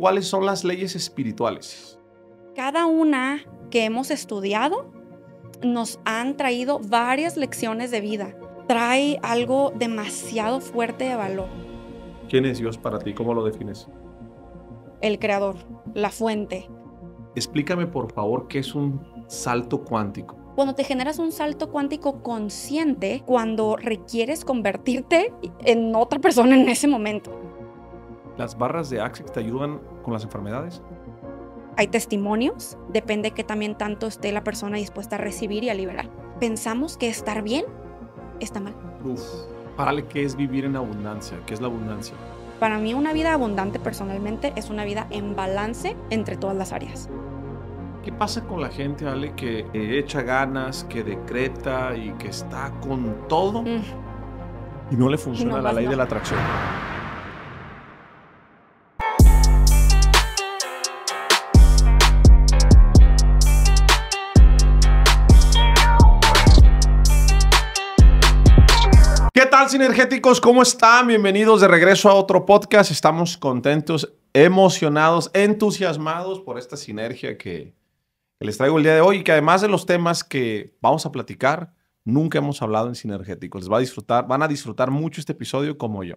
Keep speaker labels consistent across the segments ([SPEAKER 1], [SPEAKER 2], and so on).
[SPEAKER 1] cuáles son las leyes espirituales.
[SPEAKER 2] Cada una que hemos estudiado nos han traído varias lecciones de vida. Trae algo demasiado fuerte de valor.
[SPEAKER 1] ¿Quién es Dios para ti? ¿Cómo lo defines?
[SPEAKER 2] El creador, la fuente.
[SPEAKER 1] Explícame por favor qué es un salto cuántico.
[SPEAKER 2] Cuando te generas un salto cuántico consciente, cuando requieres convertirte en otra persona en ese momento.
[SPEAKER 1] Las barras de Axis te ayudan con las enfermedades?
[SPEAKER 2] Hay testimonios, depende que también tanto esté la persona dispuesta a recibir y a liberar. Pensamos que estar bien está mal.
[SPEAKER 1] Parale, párale, ¿qué es vivir en abundancia? ¿Qué es la abundancia?
[SPEAKER 2] Para mí una vida abundante personalmente es una vida en balance entre todas las áreas.
[SPEAKER 1] ¿Qué pasa con la gente, Ale, que eh, echa ganas, que decreta y que está con todo mm. y no le funciona la ley de la atracción? ¿Qué tal, sinergéticos? ¿Cómo están? Bienvenidos de regreso a otro podcast. Estamos contentos, emocionados, entusiasmados por esta sinergia que, les traigo el día de hoy y que además de los temas que vamos a platicar, nunca hemos hablado en sinergéticos. Les va a disfrutar, van a disfrutar mucho este episodio como yo.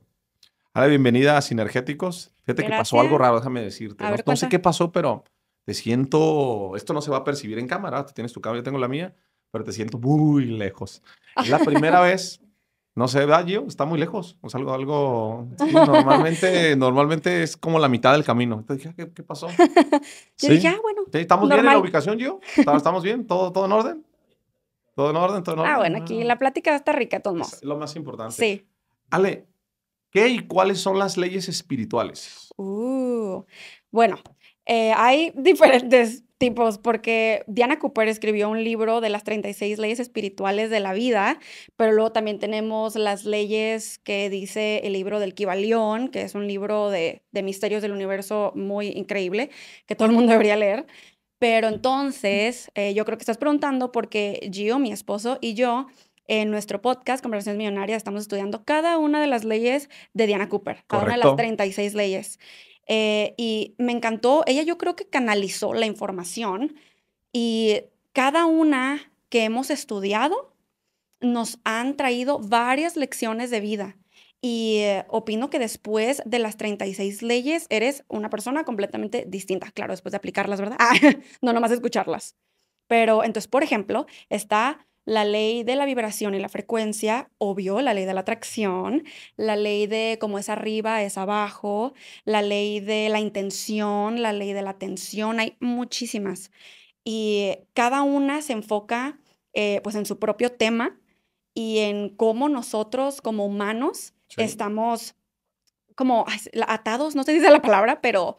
[SPEAKER 1] Ahora, bienvenida a Sinergéticos. Fíjate que pasó algo raro, déjame decirte. no, sé qué pasó, pero te siento, esto no se va a percibir en cámara, tú tienes tu cámara, yo tengo la mía, pero te siento muy lejos. Es la primera vez no sé, ¿verdad, Gio? Está muy lejos. O sea, algo, algo... normalmente, normalmente es como la mitad del camino. Ah, ¿qué, pasó?
[SPEAKER 2] Yo dije, ah, bueno. ¿Estamos bien en la
[SPEAKER 1] ubicación, Gio? ¿Estamos bien? ¿Todo, todo en orden? ¿Todo en orden? Ah, bueno, aquí la
[SPEAKER 2] plática está rica, todos
[SPEAKER 1] lo más importante. Sí. Ale, ¿qué y cuáles son las leyes espirituales?
[SPEAKER 2] Uh, bueno, eh, hay diferentes pues porque Diana Cooper escribió un libro de las 36 leyes espirituales de la vida, pero luego también tenemos las leyes que dice el libro del Kibalión, que es un libro de, misterios del universo muy increíble, que todo el mundo debería leer. Pero entonces, eh, yo creo que estás preguntando porque Gio, mi esposo, y yo en nuestro podcast, Conversaciones Millonarias, estamos estudiando cada una de las leyes de Diana Cooper, cada una de las 36 leyes. Eh, y me encantó, ella yo creo que canalizó la información y cada una que hemos estudiado nos han traído varias lecciones de vida. Y eh, opino que después de las 36 leyes eres una persona completamente distinta. Claro, después de aplicarlas, ¿verdad? Ah, no nomás escucharlas. Pero entonces, por ejemplo, está la ley de la vibración y la frecuencia, obvio, la ley de la atracción, la ley de cómo es arriba es abajo, la ley de la intención, la ley de la tensión, hay muchísimas. Y cada una se enfoca eh, pues en su propio tema y en cómo nosotros como humanos estamos como atados, no sé dice la palabra, pero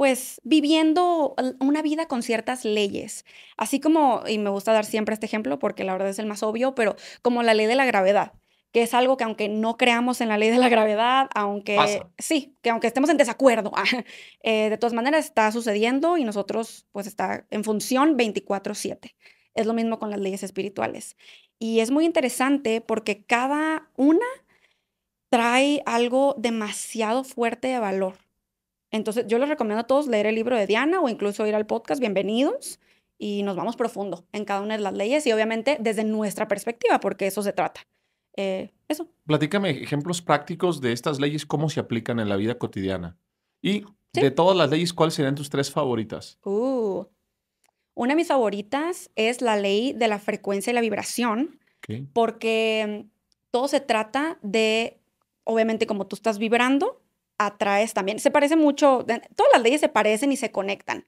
[SPEAKER 2] pues viviendo una vida con ciertas leyes, así como, y me gusta dar siempre este ejemplo porque la verdad es el más obvio, pero como la ley de la gravedad que es algo que aunque no creamos en la ley de la gravedad, aunque sí, que aunque estemos en desacuerdo, eh, de todas maneras está sucediendo y nosotros pues está en función 24/7. Es lo mismo con las leyes espirituales. Y es muy interesante porque cada una trae algo demasiado fuerte de valor. Entonces, yo les recomiendo a todos leer el libro de Diana o incluso ir al podcast Bienvenidos y nos vamos profundo en cada una de las leyes y obviamente desde nuestra perspectiva, porque eso se trata. Eh, eso.
[SPEAKER 1] Platícame ejemplos prácticos de estas leyes, cómo se aplican en la vida cotidiana. Y de todas las leyes, ¿cuáles serían tus tres favoritas?
[SPEAKER 2] Uh, una de mis favoritas es la ley de la frecuencia y la vibración, porque mm, todo se trata de, obviamente, como tú estás vibrando, atraes también. Se parece mucho, todas las leyes se parecen y se conectan,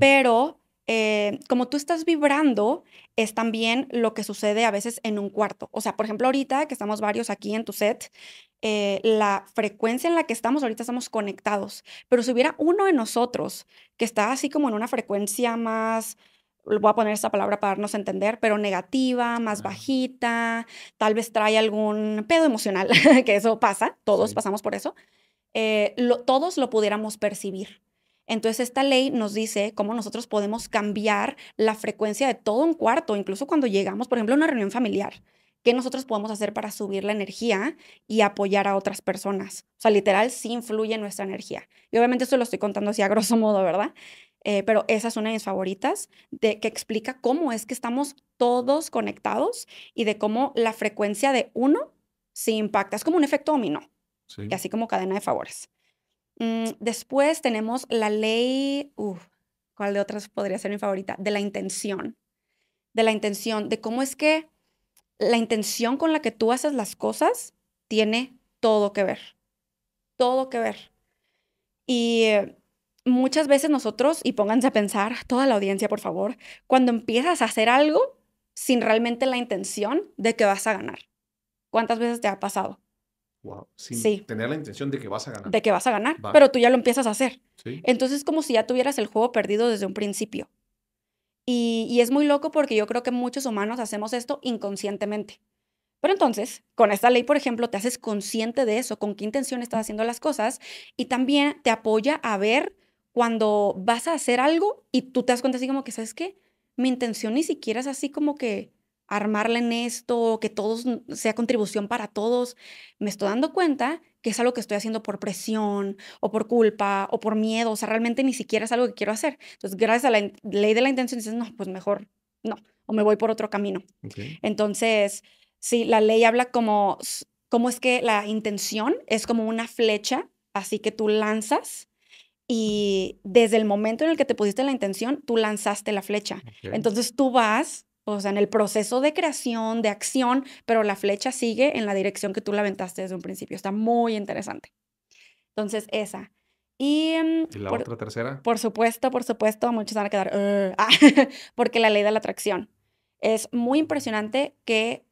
[SPEAKER 2] pero eh, como tú estás vibrando, es también lo que sucede a veces en un cuarto. O sea, por ejemplo, ahorita que estamos varios aquí en tu set, eh, la frecuencia en la que estamos ahorita estamos conectados, pero si hubiera uno de nosotros que está así como en una frecuencia más, voy a poner esta palabra para darnos a entender, pero negativa, más bajita, tal vez trae algún pedo emocional, que eso pasa, todos pasamos por eso eh, todos lo pudiéramos percibir. Entonces esta ley nos dice cómo nosotros podemos cambiar la frecuencia de todo un cuarto, incluso cuando llegamos, por ejemplo, a una reunión familiar. ¿Qué nosotros podemos hacer para subir la energía y apoyar a otras personas? O sea, literal, sí influye nuestra energía. Y obviamente eso lo estoy contando así a grosso modo, ¿verdad? Eh, pero esa es una de mis favoritas, de, que explica cómo es que estamos todos conectados y de cómo la frecuencia de uno se impacta. Es como un efecto dominó y así como cadena de favores. Mm, después tenemos la ley, uff, ¿cuál de otras podría ser mi favorita? De la intención, de la intención, de cómo es que la intención con la que tú haces las cosas tiene todo que ver, todo que ver. Y eh, muchas veces nosotros, y pónganse a pensar, toda la audiencia, por favor, cuando empiezas a hacer algo sin realmente la intención de que vas a ganar. ¿Cuántas veces te ha pasado?
[SPEAKER 1] Wow. sí. tener la intención de que vas a ganar. De
[SPEAKER 2] que vas a ganar, pero tú ya lo empiezas a hacer. Entonces es como si ya tuvieras el juego perdido desde un principio. Y, y, es muy loco porque yo creo que muchos humanos hacemos esto inconscientemente. Pero entonces, con esta ley, por ejemplo, te haces consciente de eso, con qué intención estás haciendo las cosas y también te apoya a ver cuando vas a hacer algo y tú te das cuenta así como que, ¿sabes qué? Mi intención ni siquiera es así como que armarle en esto, que todos mm, sea contribución para todos, me estoy dando cuenta que es algo que estoy haciendo por presión o por culpa o por miedo, o sea, realmente ni siquiera es algo que quiero hacer. Entonces, gracias a la ley de la intención, dices, no, pues mejor no, o me voy por otro camino. Entonces, sí, la ley habla como, cómo es que la intención es como una flecha, así que tú lanzas y desde el momento en el que te pusiste la intención, tú lanzaste la flecha. Entonces, tú vas o sea, en el proceso de creación, de acción, pero la flecha sigue en la dirección que tú la aventaste desde un principio. Está muy interesante. Entonces, esa. Y, mm, la otra tercera? Por supuesto, por supuesto, muchos van a quedar, porque la ley de la atracción. Es muy impresionante que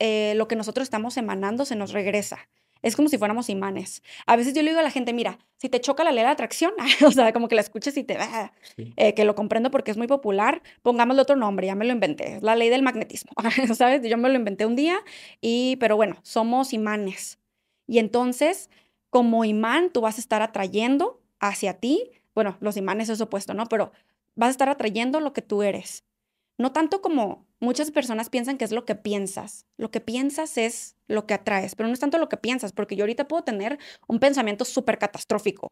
[SPEAKER 2] eh, lo que nosotros estamos emanando se nos regresa es como si fuéramos imanes. A veces yo le digo a la gente, mira, si te choca la ley de atracción, o sea, como que la escuches y te... va, eh, que lo comprendo porque es muy popular, pongámosle otro nombre, ya me lo inventé, es la ley del magnetismo, ¿sabes? Yo me lo inventé un día, y, pero bueno, somos imanes. Y entonces, como imán, tú vas a estar atrayendo hacia ti, bueno, los imanes es opuesto, ¿no? Pero vas a estar atrayendo lo que tú eres. No tanto como muchas personas piensan que es lo que piensas. Lo que piensas es lo que atraes, pero no es tanto lo que piensas, porque yo ahorita puedo tener un pensamiento súper catastrófico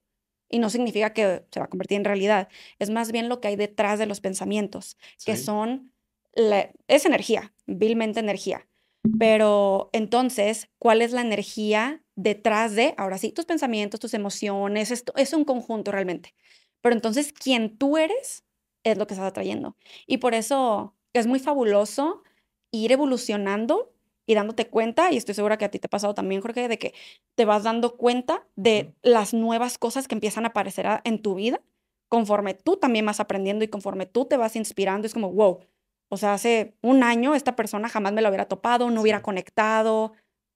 [SPEAKER 2] y no significa que se va a convertir en realidad. Es más bien lo que hay detrás de los pensamientos, que son, es energía, vilmente energía. Pero entonces, ¿cuál es la energía detrás de, ahora sí, tus pensamientos, tus emociones? Esto es un conjunto realmente. Pero entonces, ¿quién tú eres es lo que estás atrayendo. Y por eso es muy fabuloso ir evolucionando y dándote cuenta, y estoy segura que a ti te ha pasado también, Jorge, de que te vas dando cuenta de las nuevas cosas que empiezan a aparecer en tu vida conforme tú también vas aprendiendo y conforme tú te vas inspirando. Es como, wow, o sea, hace un año esta persona jamás me lo hubiera topado, no hubiera conectado,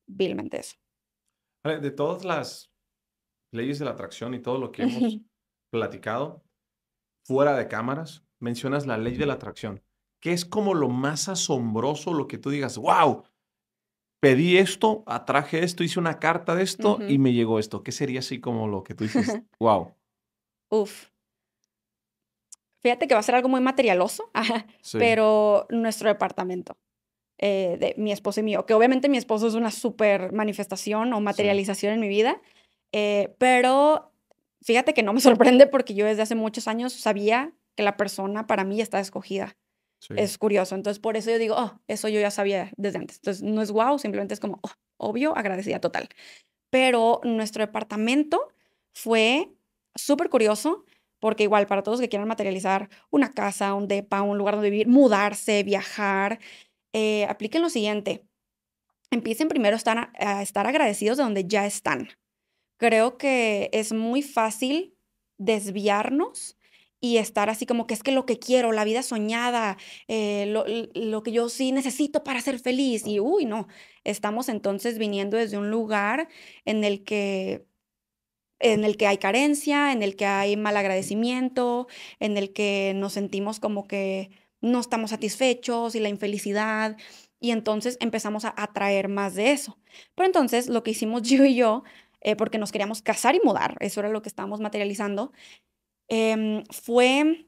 [SPEAKER 2] vilmente eso.
[SPEAKER 1] De todas las leyes de la atracción y todo lo que hemos platicado, fuera de cámaras, mencionas la ley de la atracción, que es como lo más asombroso, lo que tú digas, wow, pedí esto, atraje esto, hice una carta de esto y me llegó esto. ¿Qué sería así como lo que tú dices, wow?
[SPEAKER 2] Uf. Fíjate que va a ser algo muy materialoso, pero nuestro departamento. Eh, de mi esposo y mío, que obviamente mi esposo es una super manifestación o materialización en mi vida, eh, pero fíjate que no me sorprende porque yo desde hace muchos años sabía que la persona para mí está escogida. Es curioso. Entonces, por eso yo digo, oh, eso yo ya sabía desde antes. Entonces, no es guau, simplemente es como, oh, obvio, agradecida total. Pero nuestro departamento fue súper curioso porque igual para todos que quieran materializar una casa, un depa, un lugar donde vivir, mudarse, viajar, eh, apliquen lo siguiente. Empiecen primero a estar agradecidos de donde ya están creo que es muy fácil desviarnos y estar así como que es que lo que quiero, la vida soñada, eh, lo, que yo sí necesito para ser feliz. Y uy, no, estamos entonces viniendo desde un lugar en el que en el que hay carencia, en el que hay mal agradecimiento, en el que nos sentimos como que no estamos satisfechos y la infelicidad. Y entonces empezamos a atraer más de eso. Pero entonces lo que hicimos yo y yo eh, porque nos queríamos casar y mudar, eso era lo que estábamos materializando, em, fue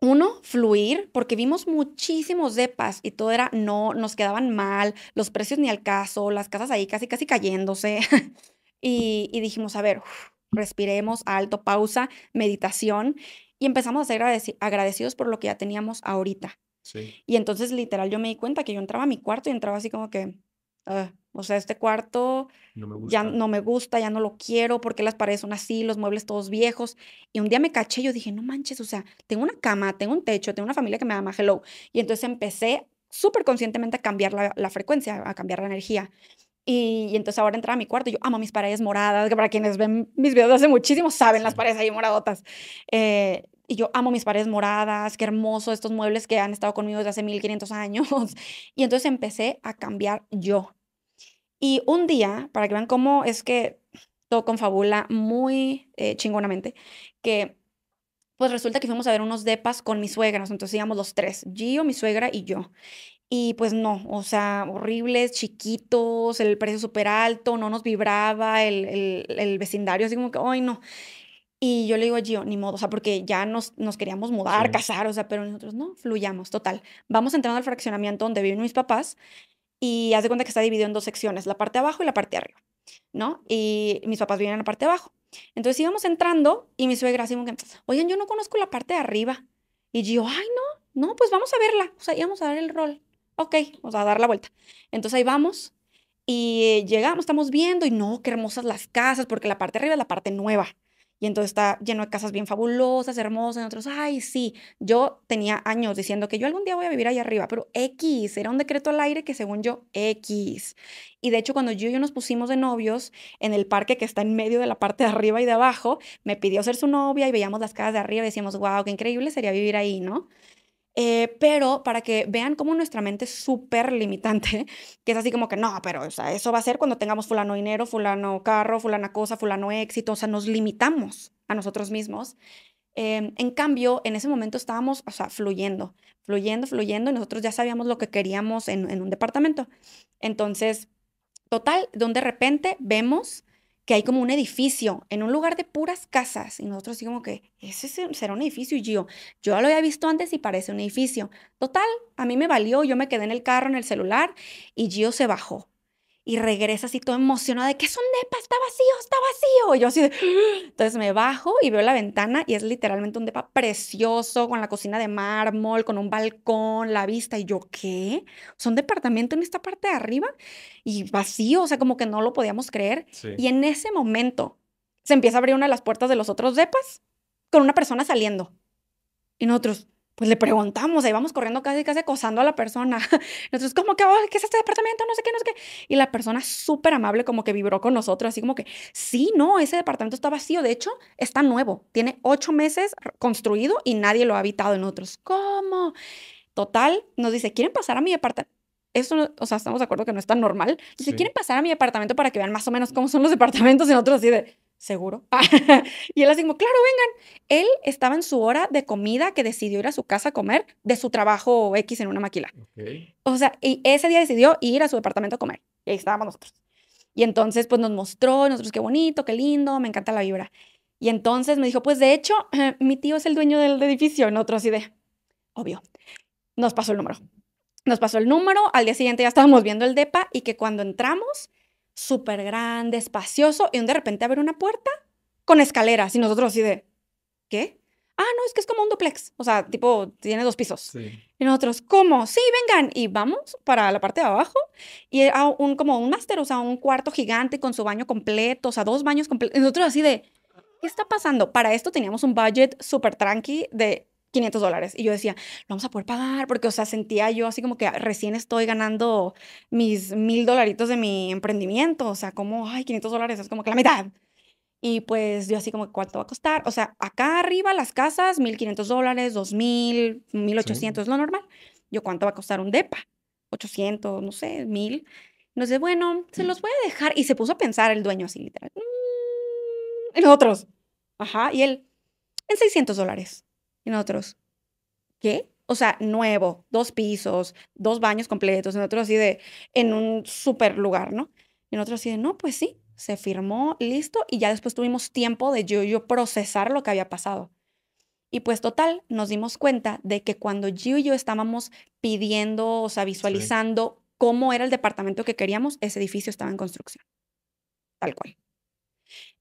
[SPEAKER 2] uno, fluir, porque vimos muchísimos depas y todo era, no, nos quedaban mal, los precios ni al caso, las casas ahí casi, casi cayéndose. y, dijimos, a ver, respiremos, alto, pausa, meditación. Y empezamos a ser agradecidos por lo que ya teníamos ahorita. Sí. Y entonces literal yo me di cuenta que yo entraba a mi cuarto y entraba así como que, Ah, o sea, este cuarto ya no me gusta, ya no lo quiero, porque las paredes son así, los muebles todos viejos. Y un día me caché, yo dije, no manches, o sea, tengo una cama, tengo un techo, tengo una familia que me ama, hello. Y entonces empecé súper conscientemente a cambiar la, frecuencia, a cambiar la energía. Y, entonces ahora entra a mi cuarto, yo amo mis paredes moradas, que para quienes ven mis videos hace muchísimo saben las paredes ahí moradotas. Eh, y yo amo mis paredes moradas, qué hermoso estos muebles que han estado conmigo desde hace 1500 años. Y entonces empecé a cambiar yo. Y un día, para que vean cómo es que todo confabula muy eh, chingonamente, que pues resulta que fuimos a ver unos depas con mi suegra, entonces íbamos los tres, Gio, mi suegra y yo. Y pues no, o sea, horribles, chiquitos, el precio súper alto, no nos vibraba, el, el, el vecindario así como que, ay no. Y yo le digo a Gio, ni modo, o sea, porque ya nos, nos queríamos mudar, casar, o sea, pero nosotros no, fluyamos, total. Vamos entrando al fraccionamiento donde viven mis papás y haz de cuenta que está dividido en dos secciones, la parte de abajo y la parte de arriba, ¿no? Y mis papás viven en la parte de abajo. Entonces íbamos entrando y mi suegra así oigan, yo no conozco la parte de arriba. Y Gio, ay, no, no, pues vamos a verla, o sea, íbamos a dar el rol. Ok, vamos a dar la vuelta. Entonces ahí vamos y llegamos, estamos viendo y no, qué hermosas las casas, porque la parte de arriba es la parte nueva y entonces está lleno de casas bien fabulosas, hermosas, y otros, ay, sí, yo tenía años diciendo que yo algún día voy a vivir allá arriba, pero X, era un decreto al aire que según yo, X. Y de hecho, cuando yo y yo nos pusimos de novios en el parque que está en medio de la parte de arriba y de abajo, me pidió ser su novia y veíamos las casas de arriba y decíamos, wow, qué increíble sería vivir ahí, ¿no? Eh, pero para que vean cómo nuestra mente es súper limitante, que es así como que no, pero o sea, eso va a ser cuando tengamos fulano dinero, fulano carro, fulana cosa, fulano éxito, o sea, nos limitamos a nosotros mismos. Em, en cambio, en ese momento estábamos, o sea, fluyendo, fluyendo, fluyendo, y nosotros ya sabíamos lo que queríamos en, en un departamento. Entonces, total, donde de repente vemos que hay como un edificio en un lugar de puras casas. Y nosotros así como que, ese será un edificio. Y yo, yo lo había visto antes y parece un edificio. Total, a mí me valió, yo me quedé en el carro, en el celular, y Gio se bajó y regresa así todo emocionada de que es un depa, está vacío, está vacío. Y yo así de... Entonces me bajo y veo la ventana y es literalmente un depa precioso con la cocina de mármol, con un balcón, la vista. Y yo, ¿qué? ¿Son departamento en esta parte de arriba? Y vacío, o sea, como que no lo podíamos creer. Y en ese momento se empieza a abrir una de las puertas de los otros depas con una persona saliendo. Y nosotros, pues le preguntamos, ahí vamos corriendo casi, casi acosando a la persona. Nosotros, como que, oh, ¿qué es este departamento? No sé qué, no sé qué. Y la persona súper amable, como que vibró con nosotros, así como que, sí, no, ese departamento está vacío. De hecho, está nuevo. Tiene ocho meses construido y nadie lo ha habitado en otros. ¿Cómo? Total, nos dice, ¿quieren pasar a mi departamento? Eso, o sea, estamos de acuerdo que no es tan normal. Dice, ¿quieren pasar a mi departamento para que vean más o menos cómo son los departamentos en otros? Así de, seguro. y él así como, claro, vengan. Él estaba en su hora de comida que decidió ir a su casa a comer de su trabajo X en una maquila. O sea, y ese día decidió ir a su departamento a comer. Y ahí estábamos nosotros. Y entonces, pues nos mostró, nosotros qué bonito, qué lindo, me encanta la vibra. Y entonces me dijo, pues de hecho, mi tío es el dueño del edificio. En otro así obvio. Nos pasó el número. Nos pasó el número, al día siguiente ya estábamos viendo el DEPA y que cuando entramos súper grande, espacioso, y de repente abre una puerta con escaleras y nosotros así de, ¿qué? Ah, no, es que es como un duplex, o sea, tipo, tiene dos pisos. Y nosotros, ¿cómo? Sí, vengan. Y vamos para la parte de abajo y a como un máster, o sea, un cuarto gigante con su baño completo, o sea, dos baños completos. Y nosotros así de, ¿qué está pasando? Para esto teníamos un budget súper tranqui de 500 dólares. Y yo decía, lo vamos a poder pagar, porque, o sea, sentía yo así como que ah, recién estoy ganando mis mil dolaritos de mi emprendimiento. O sea, como, ay, 500 dólares es como que la mitad. Y pues yo así como, ¿cuánto va a costar? O sea, acá arriba las casas, 1.500 dólares, 2.000, 1.800 es lo normal. Yo, ¿cuánto va a costar un DEPA? 800, no sé, 1.000. entonces bueno, se mm. los voy a dejar. Y se puso a pensar el dueño así, literal. Mm", en y nosotros. Ajá. Y él, en 600 dólares. Y nosotros, ¿qué? O sea, nuevo, dos pisos, dos baños completos, nosotros así de, en un super lugar, ¿no? Y nosotros así de, no, pues sí, se firmó, listo, y ya después tuvimos tiempo de yo, yo procesar lo que había pasado. Y pues total, nos dimos cuenta de que cuando yo y yo estábamos pidiendo, o sea, visualizando cómo era el departamento que queríamos, ese edificio estaba en construcción. Tal cual.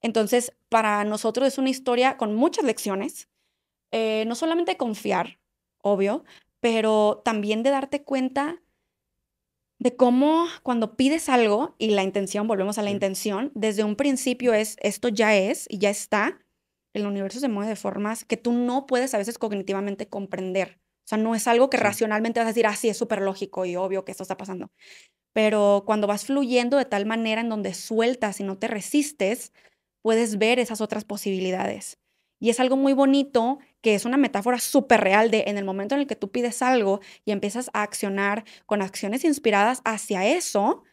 [SPEAKER 2] Entonces, para nosotros es una historia con muchas lecciones, eh, no solamente confiar, obvio, pero también de darte cuenta de cómo cuando pides algo y la intención, volvemos a la intención, desde un principio es esto ya es y ya está, el universo se mueve de formas que tú no puedes a veces cognitivamente comprender. O sea, no es algo que racionalmente vas a decir, ah, es súper lógico y obvio que esto está pasando. Pero cuando vas fluyendo de tal manera en donde sueltas y no te resistes, puedes ver esas otras posibilidades. Y es algo muy bonito que es una metáfora súper real de en el momento en el que tú pides algo y empiezas a accionar con acciones inspiradas hacia eso,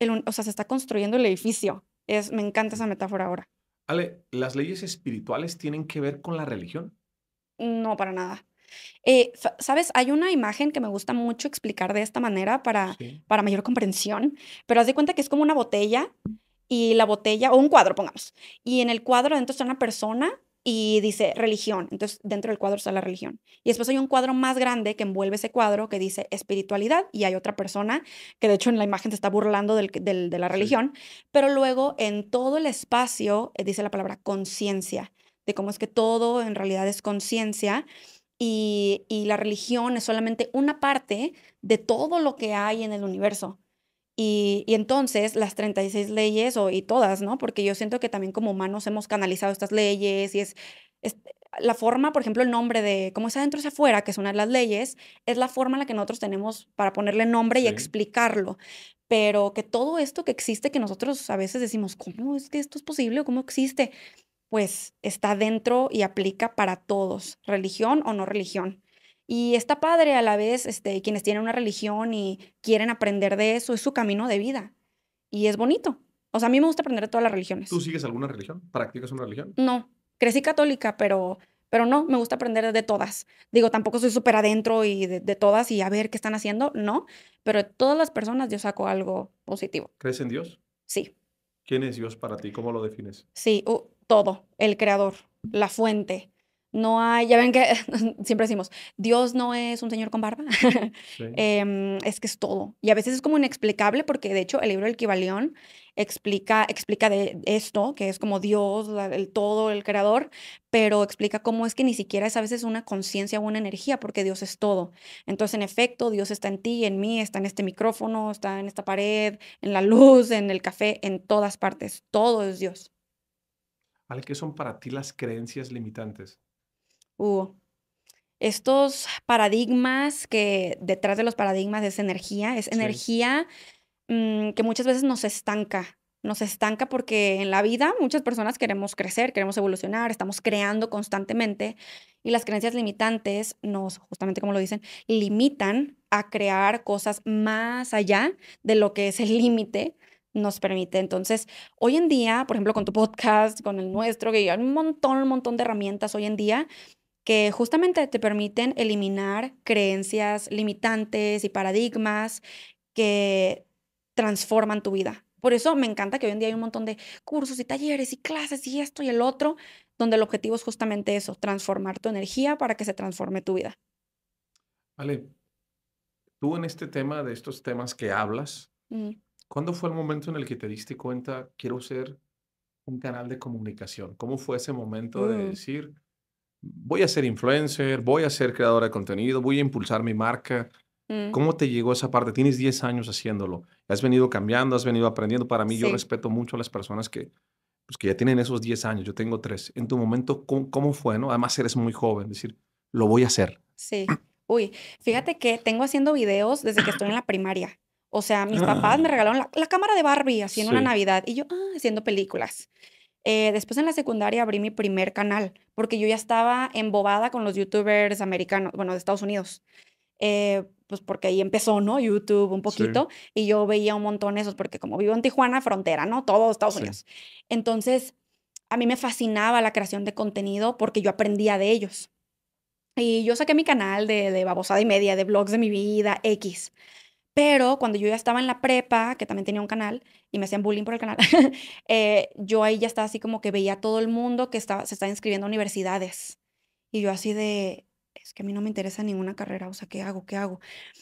[SPEAKER 2] el, o sea, se está construyendo el edificio. Es, me encanta esa metáfora ahora.
[SPEAKER 1] Ale, ¿las leyes espirituales tienen que ver con la religión?
[SPEAKER 2] No, para nada. Eh, Sabes, hay una imagen que me gusta mucho explicar de esta manera para, para mayor comprensión, pero haz de cuenta que es como una botella y la botella, o un cuadro, pongamos, y en el cuadro adentro está una persona y dice religión. Entonces, dentro del cuadro está la religión. Y después hay un cuadro más grande que envuelve ese cuadro que dice espiritualidad y hay otra persona que de hecho en la imagen se está burlando de la religión, pero luego en todo el espacio eh, dice la palabra conciencia, de cómo es que todo en realidad es conciencia. Y, y la religión es solamente una parte de todo lo que hay en el universo. Y, entonces las 36 leyes, o, y todas, ¿no? Porque yo siento que también como humanos hemos canalizado estas leyes y es, la forma, por ejemplo, el nombre de cómo es adentro y afuera, que es una de las leyes, es la forma en la que nosotros tenemos para ponerle nombre y explicarlo. Pero que todo esto que existe, que nosotros a veces decimos, ¿cómo es que esto es posible? ¿Cómo existe? Pues está dentro y aplica para todos, religión o no religión. Y está padre a la vez, este, quienes tienen una religión y quieren aprender de eso, es su camino de vida. Y es bonito. O sea, a mí me gusta aprender de todas las religiones. ¿Tú sigues
[SPEAKER 1] alguna religión? ¿Practicas una religión?
[SPEAKER 2] No, crecí católica, pero, pero no, me gusta aprender de todas. Digo, tampoco soy súper adentro y de, todas y a ver qué están haciendo, no, pero de todas las personas yo saco algo positivo.
[SPEAKER 1] ¿Crees en Dios? Sí. ¿Quién es Dios para ti? ¿Cómo lo defines?
[SPEAKER 2] Sí, todo, el creador, la fuente, no hay, ya ven que siempre decimos, Dios no es un señor con barba. Em, es que es todo. Y a veces es como inexplicable porque de hecho el libro del Kibalión explica, explica de esto, que es como Dios, el todo, el creador, pero explica cómo es que ni siquiera es a veces una conciencia o una energía, porque Dios es todo. Entonces, en efecto, Dios está en ti, en mí, está en este micrófono, está en esta pared, en la luz, en el café, en todas partes. Todo es Dios.
[SPEAKER 1] al ¿qué son para ti las creencias limitantes?
[SPEAKER 2] Hugo. Estos paradigmas que detrás de los paradigmas es energía, es energía mm, que muchas veces nos estanca, nos estanca porque en la vida muchas personas queremos crecer, queremos evolucionar, estamos creando constantemente y las creencias limitantes nos, justamente como lo dicen, limitan a crear cosas más allá de lo que ese límite nos permite. Entonces, hoy en día, por ejemplo, con tu podcast, con el nuestro, que hay un montón, un montón de herramientas hoy en día que justamente te permiten eliminar creencias limitantes y paradigmas que transforman tu vida. Por eso me encanta que hoy en día hay un montón de cursos y talleres y clases y esto y el otro, donde el objetivo es justamente eso, transformar tu energía para que se transforme tu vida.
[SPEAKER 1] Vale, tú en este tema, de estos temas que hablas, mm. ¿cuándo fue el momento en el que te diste cuenta, quiero ser un canal de comunicación? ¿Cómo fue ese momento de mm. decir, voy a ser influencer, voy a ser creadora de contenido, voy a impulsar mi marca. Mm. ¿Cómo te llegó esa parte? Tienes 10 años haciéndolo. Has venido cambiando, has venido aprendiendo. Para mí, yo respeto mucho a las personas que, pues, que ya tienen esos 10 años. Yo tengo 3. En tu momento, ¿cómo, fue? no? Además, eres muy joven. decir, lo voy a hacer.
[SPEAKER 2] Sí. Uy, fíjate que tengo haciendo videos desde que estoy en la primaria. O sea, mis papás ah. me regalaron la, cámara de Barbie así en una Navidad y yo ah, haciendo películas. Eh, después en la secundaria abrí mi primer canal porque yo ya estaba embobada con los youtubers americanos, bueno, de Estados Unidos. Eh, pues porque ahí empezó, ¿no? YouTube un poquito y yo veía un montón de esos porque como vivo en Tijuana, frontera, ¿no? Todo Estados Unidos. Entonces, a mí me fascinaba la creación de contenido porque yo aprendía de ellos. Y yo saqué mi canal de, de babosada y media, de blogs de mi vida, X. Pero cuando yo ya estaba en la prepa, que también tenía un canal y me hacían bullying por el canal, eh, yo ahí ya estaba así como que veía a todo el mundo que estaba, se estaba inscribiendo a universidades. Y yo así de, es que a mí no me interesa ninguna carrera, o sea, ¿qué hago? ¿Qué hago?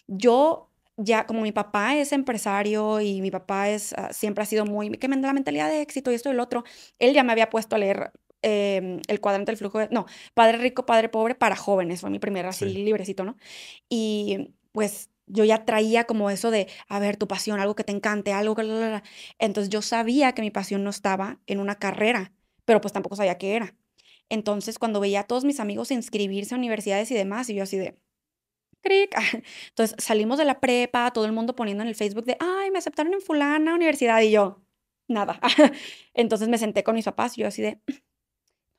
[SPEAKER 2] Yo ya, como mi papá es empresario y mi papá es, ah, siempre ha sido muy, que me da la mentalidad de éxito y esto y el otro, él ya me había puesto a leer em, el cuadrante del flujo, de, no, Padre Rico, Padre Pobre para jóvenes, fue mi primer así librecito, ¿no? Y pues yo ya traía como eso de, a ver, tu pasión, algo que te encante, algo que... Entonces yo sabía que mi pasión no estaba en una carrera, pero pues tampoco sabía qué era. Entonces cuando veía a todos mis amigos inscribirse a universidades y demás, y yo así de... Entonces salimos de la prepa, todo el mundo poniendo en el Facebook de, ay, me aceptaron en fulana universidad y yo, nada. Entonces me senté con mis papás y yo así de,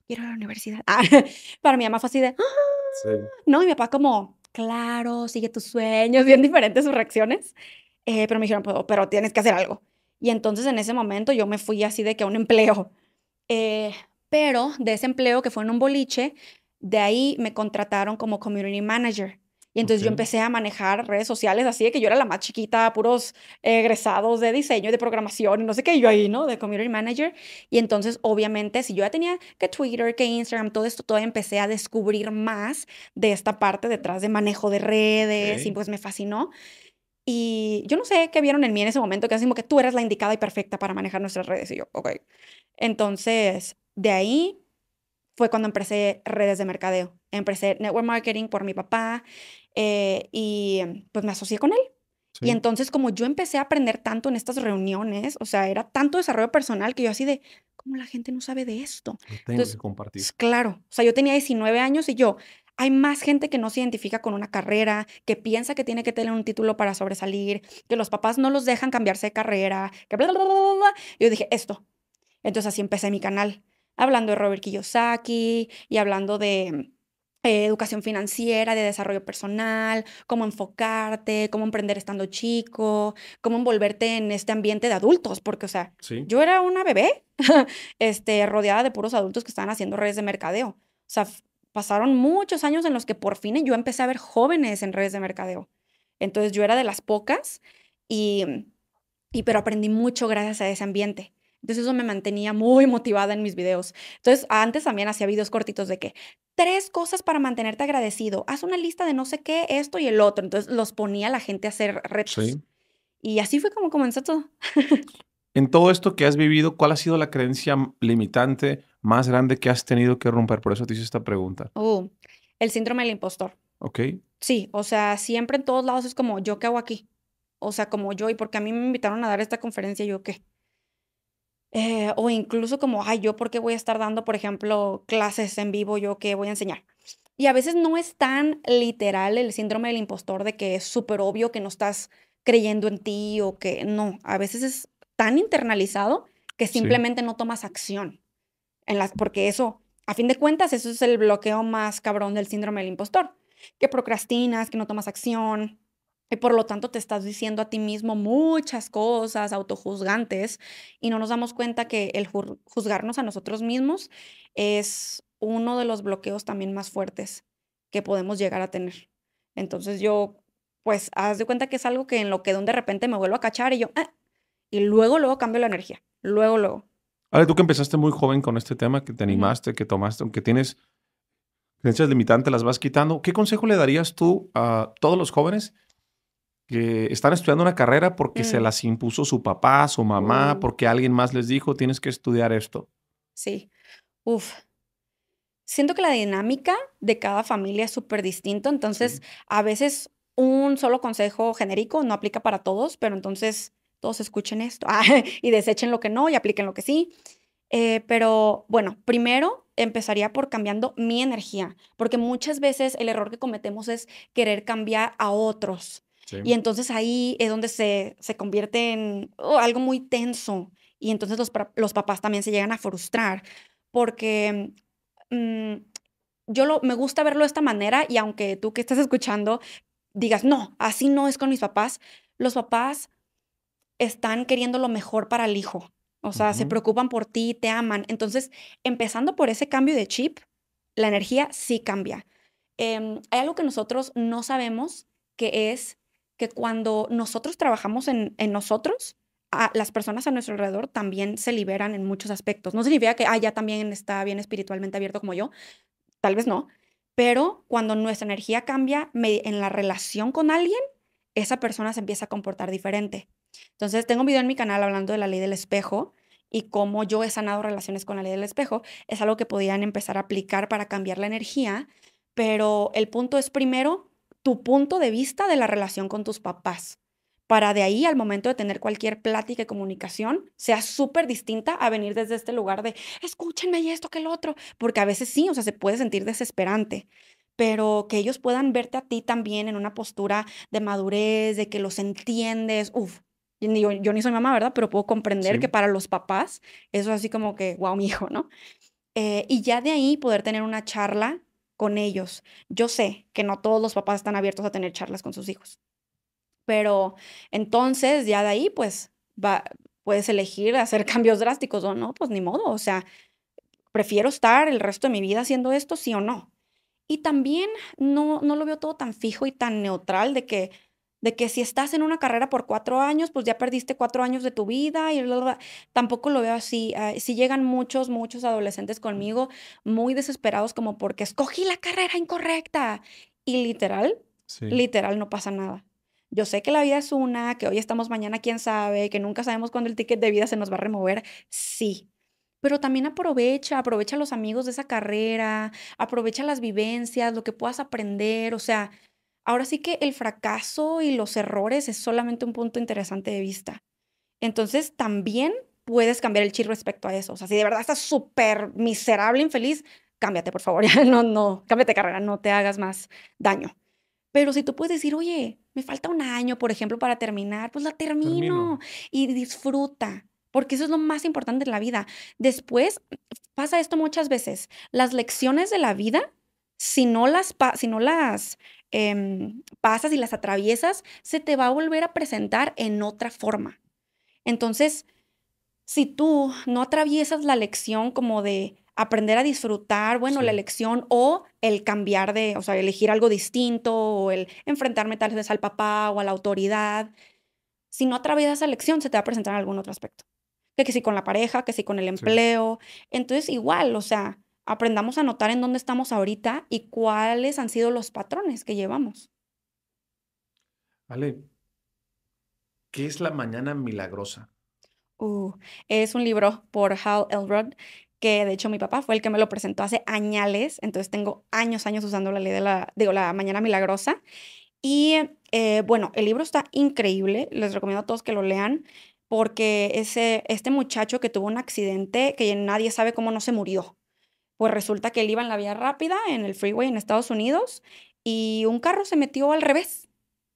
[SPEAKER 2] quiero ir a la universidad. Para mi mamá fue así de, no, y mi papá como, claro, sigue tus sueños, bien diferentes sus reacciones. Eh, pero me dijeron, pero, tienes que hacer algo. Y entonces en ese momento yo me fui así de que a un empleo. Eh, pero de ese empleo que fue en un boliche, de ahí me contrataron como community manager. Y entonces yo empecé a manejar redes sociales así de que yo era la más chiquita, puros eh, egresados de diseño y de programación y no sé qué, yo ahí, ¿no? De community manager. Y entonces, obviamente, si yo ya tenía que Twitter, que Instagram, todo esto, todavía empecé a descubrir más de esta parte detrás de manejo de redes y pues me fascinó. Y yo no sé qué vieron en mí en ese momento, que decimos que tú eres la indicada y perfecta para manejar nuestras redes. Y yo, ok. Entonces, de ahí fue cuando empecé redes de mercadeo. Empecé network marketing por mi papá eh, y em, pues me asocié con él. Y entonces como yo empecé a aprender tanto en estas reuniones, o sea, era tanto desarrollo personal que yo así de, ¿cómo la gente no sabe de esto? entonces, que compartir. Claro, o sea, yo tenía 19 años y yo, hay más gente que no se identifica con una carrera, que piensa que tiene que tener un título para sobresalir, que los papás no los dejan cambiarse de carrera, que bla, bla, Yo dije, esto. Entonces así empecé mi canal, hablando de Robert Kiyosaki y hablando de em, eh, educación financiera, de desarrollo personal, cómo enfocarte, cómo emprender estando chico, cómo envolverte en este ambiente de adultos, porque, o sea, yo era una bebé este, rodeada de puros adultos que estaban haciendo redes de mercadeo. O sea, pasaron muchos años en los que por fin yo empecé a ver jóvenes en redes de mercadeo. Entonces yo era de las pocas y pero aprendí mucho gracias a ese ambiente. Entonces eso me mantenía muy motivada en mis videos. Entonces antes también hacía videos cortitos de que tres cosas para mantenerte agradecido. Haz una lista de no sé qué, esto y el otro. Entonces los ponía la gente a hacer retos. Sí. Y así fue como comenzó todo.
[SPEAKER 1] en todo esto que has vivido, ¿cuál ha sido la creencia limitante más grande que has tenido que romper? Por eso te hice esta pregunta.
[SPEAKER 2] Oh, el síndrome del impostor. Ok. Sí, o sea, siempre en todos lados es como, ¿yo qué hago aquí? O sea, como yo, y porque a mí me invitaron a dar esta conferencia, ¿yo qué? Eh, o incluso como, ay, yo por qué voy a estar dando, por ejemplo, clases en vivo, yo qué voy a enseñar. Y a veces no es tan literal el síndrome del impostor de que es súper obvio que no estás creyendo en ti o que no, a veces es tan internalizado que simplemente no tomas acción. En las, porque eso, a fin de cuentas, eso es el bloqueo más cabrón del síndrome del impostor, que procrastinas, que no tomas acción, y por lo tanto te estás diciendo a ti mismo muchas cosas autojuzgantes y no nos damos cuenta que el juzgarnos a nosotros mismos es uno de los bloqueos también más fuertes que podemos llegar a tener. Entonces yo, pues, haz de cuenta que es algo que en lo que de repente me vuelvo a cachar y yo, ¡eh! y luego, luego cambio la energía, luego, luego.
[SPEAKER 1] Ahora, tú que empezaste muy joven con este tema, que te animaste, que tomaste, aunque tienes creencias limitantes, las vas quitando, ¿qué consejo le darías tú a todos los jóvenes? que están estudiando una carrera porque se mm. las impuso su papá, su mamá, uh. porque alguien más les dijo, tienes que estudiar esto.
[SPEAKER 2] Sí, uf. Siento que la dinámica de cada familia es súper distinta, entonces a veces un solo consejo genérico no aplica para todos, pero entonces todos escuchen esto y desechen lo que no y apliquen lo que sí. Eh, pero bueno, primero empezaría por cambiando mi energía, porque muchas veces el error que cometemos es querer cambiar a otros y entonces ahí es donde se, se convierte en oh, algo muy tenso. Y entonces los, papás también se llegan a frustrar porque mm, yo lo, me gusta verlo de esta manera y aunque tú que estás escuchando digas, no, así no es con mis papás, los papás están queriendo lo mejor para el hijo. O sea, se preocupan por ti, te aman. Entonces, empezando por ese cambio de chip, la energía sí cambia. Em, hay algo que nosotros no sabemos que es que cuando nosotros trabajamos en, nosotros, a las personas a nuestro alrededor también se liberan en muchos aspectos. No significa que, ah, ya también está bien espiritualmente abierto como yo, tal vez no, pero cuando nuestra energía cambia en la relación con alguien, esa persona se empieza a comportar diferente. Entonces, tengo un video en mi canal hablando de la ley del espejo y cómo yo he sanado relaciones con la ley del espejo. Es algo que podían empezar a aplicar para cambiar la energía, pero el punto es primero tu punto de vista de la relación con tus papás, para de ahí al momento de tener cualquier plática y comunicación sea súper distinta a venir desde este lugar de escúchenme y esto que el otro, porque a veces sí, o sea, se puede sentir desesperante pero que ellos puedan verte a ti también en una postura de madurez, de que los entiendes, Uf, yo, ni soy mamá, ¿verdad? Pero puedo comprender que para los papás eso es así como que, wow, mi hijo, ¿no? Eh, y ya de ahí poder tener una charla con ellos. Yo sé que no todos los papás están abiertos a tener charlas con sus hijos, pero entonces ya de ahí pues va, puedes elegir hacer cambios drásticos o no, pues ni modo, o sea, prefiero estar el resto de mi vida haciendo esto, sí o no. Y también no, no lo veo todo tan fijo y tan neutral de que de que si estás en una carrera por cuatro años, pues ya perdiste cuatro años de tu vida y tampoco lo veo así. Ah, si llegan muchos, muchos adolescentes conmigo muy desesperados como porque escogí la carrera incorrecta y literal, literal no pasa nada. Yo sé que la vida es una, que hoy estamos, mañana quién sabe, que nunca sabemos cuándo el ticket de vida se nos va a remover, sí. Pero también aprovecha, aprovecha los amigos de esa carrera, aprovecha las vivencias, lo que puedas aprender, o sea, Ahora sí que el fracaso y los errores es solamente un punto interesante de vista. Entonces también puedes cambiar el chip respecto a eso. O sea, si de verdad estás súper miserable, infeliz, cámbiate, por favor. Ya no, no, cámbiate carrera, no te hagas más daño. Pero si tú puedes decir, oye, me falta un año, por ejemplo, para terminar, pues la termino, y disfruta. Porque eso es lo más importante en la vida. Después, pasa esto muchas veces. Las lecciones de la vida, si no las, si no las Em, pasas y las atraviesas, se te va a volver a presentar en otra forma. Entonces, si tú no atraviesas la lección como de aprender a disfrutar, bueno, la lección o el cambiar de, o sea, elegir algo distinto o el enfrentarme tal vez al papá o a la autoridad. Si no atraviesas la lección se te va a presentar en algún otro aspecto. Que, si con la pareja, que si con el empleo. Entonces, igual, o sea, aprendamos a notar en dónde estamos ahorita y cuáles han sido los patrones que llevamos.
[SPEAKER 1] Vale. ¿Qué es la mañana milagrosa?
[SPEAKER 2] Uh, es un libro por Hal Elrod que de hecho mi papá fue el que me lo presentó hace añales, entonces tengo años, años usando la ley de la, digo, la mañana milagrosa. Y eh, bueno, el libro está increíble, les recomiendo a todos que lo lean, porque ese, este muchacho que tuvo un accidente que nadie sabe cómo no se murió, pues resulta que él iba en la vía rápida, en el freeway en Estados Unidos, y un carro se metió al revés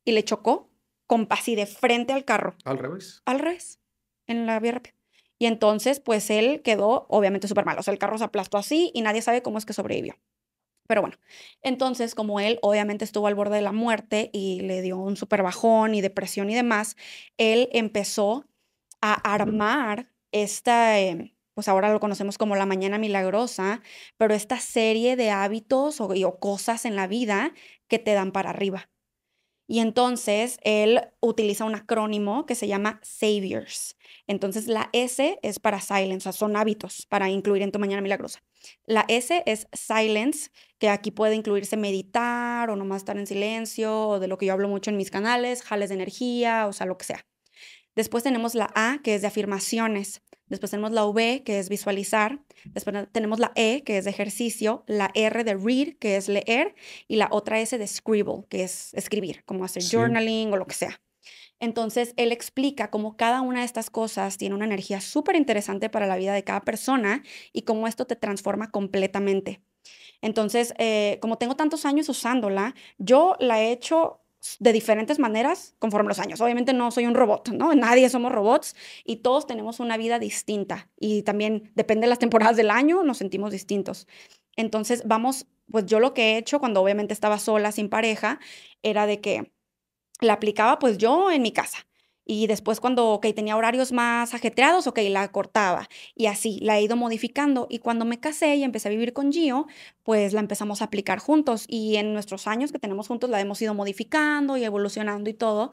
[SPEAKER 2] y le chocó con así de frente al carro. ¿Al revés? Al revés, en la vía rápida. Y entonces, pues él quedó obviamente súper malo. O sea, el carro se aplastó así y nadie sabe cómo es que sobrevivió. Pero bueno, entonces como él obviamente estuvo al borde de la muerte y le dio un súper bajón y depresión y demás, él empezó a armar esta... Em, pues ahora lo conocemos como la mañana milagrosa, pero esta serie de hábitos o, cosas en la vida que te dan para arriba. Y entonces él utiliza un acrónimo que se llama Saviors. Entonces la S es para silence, o sea, son hábitos para incluir en tu mañana milagrosa. La S es silence, que aquí puede incluirse meditar o nomás estar en silencio, o de lo que yo hablo mucho en mis canales, jales de energía, o sea, lo que sea. Después tenemos la A, que es de afirmaciones. Después tenemos la V, que es visualizar. Después tenemos la E, que es ejercicio. La R de read, que es leer. Y la otra S de scribble, que es escribir, como hacer journaling o lo que sea. Entonces, él explica cómo cada una de estas cosas tiene una energía súper interesante para la vida de cada persona y cómo esto te transforma completamente. Entonces, eh, como tengo tantos años usándola, yo la he hecho de diferentes maneras conforme los años. Obviamente no soy un robot, ¿no? Nadie somos robots y todos tenemos una vida distinta y también depende de las temporadas del año, nos sentimos distintos. Entonces vamos, pues yo lo que he hecho cuando obviamente estaba sola, sin pareja, era de que la aplicaba pues yo en mi casa y después cuando, ok, tenía horarios más ajetreados, ok, la cortaba. Y así, la he ido modificando. Y cuando me casé y empecé a vivir con Gio, pues la empezamos a aplicar juntos. Y en nuestros años que tenemos juntos la hemos ido modificando y evolucionando y todo.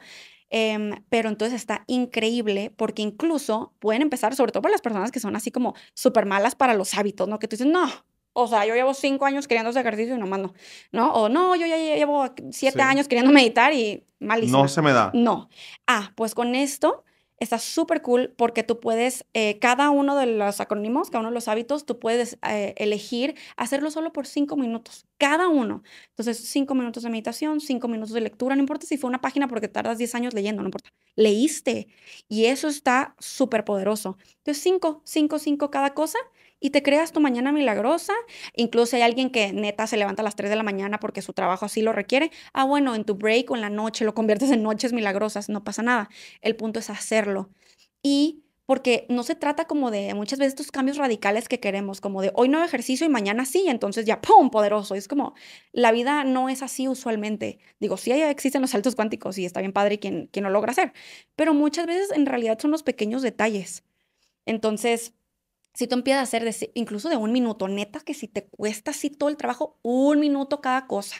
[SPEAKER 2] Em, pero entonces está increíble porque incluso pueden empezar, sobre todo para las personas que son así como súper malas para los hábitos, ¿no? Que tú dices, no, o sea, yo llevo cinco años queriendo hacer ejercicio y no no. ¿No? O no, yo ya llevo siete años queriendo meditar y malísimo. No se me da. No. Ah, pues con esto está súper cool porque tú puedes, eh, cada uno de los acrónimos, cada uno de los hábitos, tú puedes eh, elegir hacerlo solo por cinco minutos, cada uno. Entonces, cinco minutos de meditación, cinco minutos de lectura, no importa si fue una página porque tardas diez años leyendo, no importa. Leíste y eso está súper poderoso. Entonces, cinco, cinco, cinco cada cosa y te creas tu mañana milagrosa. Incluso hay alguien que neta se levanta a las 3 de la mañana porque su trabajo así lo requiere. Ah, bueno, en tu break o en la noche lo conviertes en noches milagrosas, no pasa nada. El punto es hacerlo. Y porque no se trata como de muchas veces estos cambios radicales que queremos, como de hoy no ejercicio y mañana sí, entonces ya ¡pum! poderoso. Es como, la vida no es así usualmente. Digo, sí existen los saltos cuánticos y está bien padre quien, quien lo logra hacer, pero muchas veces en realidad son los pequeños detalles. Entonces, si tú empiezas a hacer de, incluso de un minuto, neta que si te cuesta así todo el trabajo, un minuto cada cosa.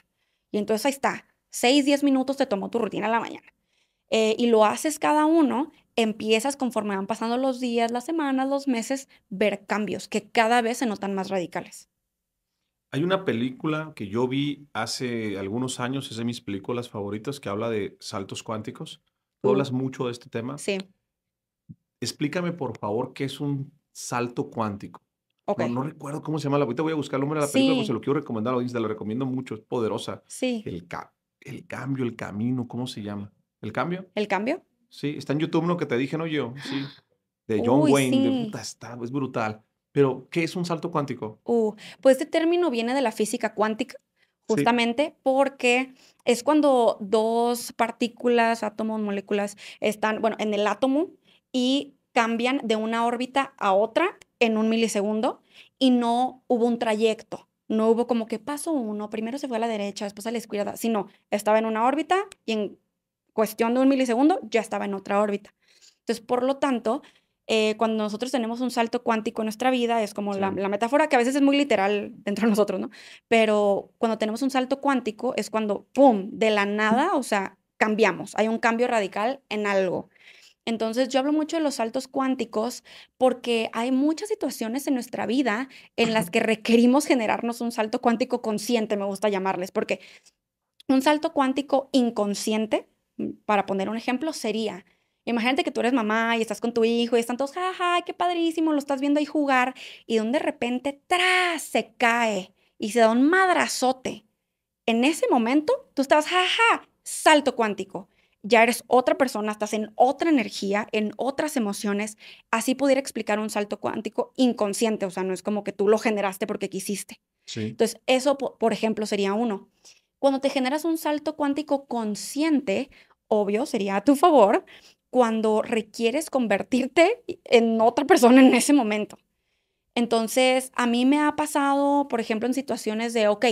[SPEAKER 2] Y entonces ahí está, seis, diez minutos te tomó tu rutina a la mañana. Eh, y lo haces cada uno, empiezas conforme van pasando los días, las semanas, los meses, ver cambios que cada vez se notan más radicales.
[SPEAKER 1] Hay una película que yo vi hace algunos años, es de mis películas favoritas, que habla de saltos cuánticos. Tú hablas mucho de este tema. Sí. Explícame, por favor, qué es un Salto Cuántico. No, recuerdo cómo se llama. Ahorita voy a buscar el nombre de la película, pero se lo quiero recomendar a la audiencia. La recomiendo mucho, es poderosa. Sí. El, el cambio, el camino, ¿cómo se llama? ¿El cambio? ¿El cambio? Sí, está en YouTube lo que te dije, no yo. Sí. De John Wayne. De puta, está, es brutal. Pero, ¿qué es un salto cuántico?
[SPEAKER 2] Uh, pues este término viene de la física cuántica,
[SPEAKER 1] justamente
[SPEAKER 2] porque es cuando dos partículas, átomos, moléculas, están, bueno, en el átomo y cambian de una órbita a otra en un milisegundo y no hubo un trayecto. No hubo como que pasó uno, primero se fue a la derecha, después a la izquierda, sino estaba en una órbita y en cuestión de un milisegundo ya estaba en otra órbita. Entonces, por lo tanto, eh, cuando nosotros tenemos un salto cuántico en nuestra vida, es como la, metáfora que a veces es muy literal dentro de nosotros, ¿no? Pero cuando tenemos un salto cuántico es cuando, ¡pum!, de la nada, o sea, cambiamos, hay un cambio radical en algo. Entonces yo hablo mucho de los saltos cuánticos porque hay muchas situaciones en nuestra vida en las que requerimos generarnos un salto cuántico consciente, me gusta llamarles, porque un salto cuántico inconsciente, mm, para poner un ejemplo, sería, imagínate que tú eres mamá y estás con tu hijo y están todos, jaja, qué padrísimo, lo estás viendo ahí jugar y de de repente, tras, se cae y se da un madrazote. En ese momento, tú estabas, jajaja, salto cuántico ya eres otra persona, estás en otra energía, en otras emociones. Así pudiera explicar un salto cuántico inconsciente, o sea, no es como que tú lo generaste porque quisiste. Sí. Entonces, eso, por ejemplo, sería uno. Cuando te generas un salto cuántico consciente, obvio, sería a tu favor cuando requieres convertirte en otra persona en ese momento. Entonces, a mí me ha pasado, por ejemplo, en situaciones de, ok,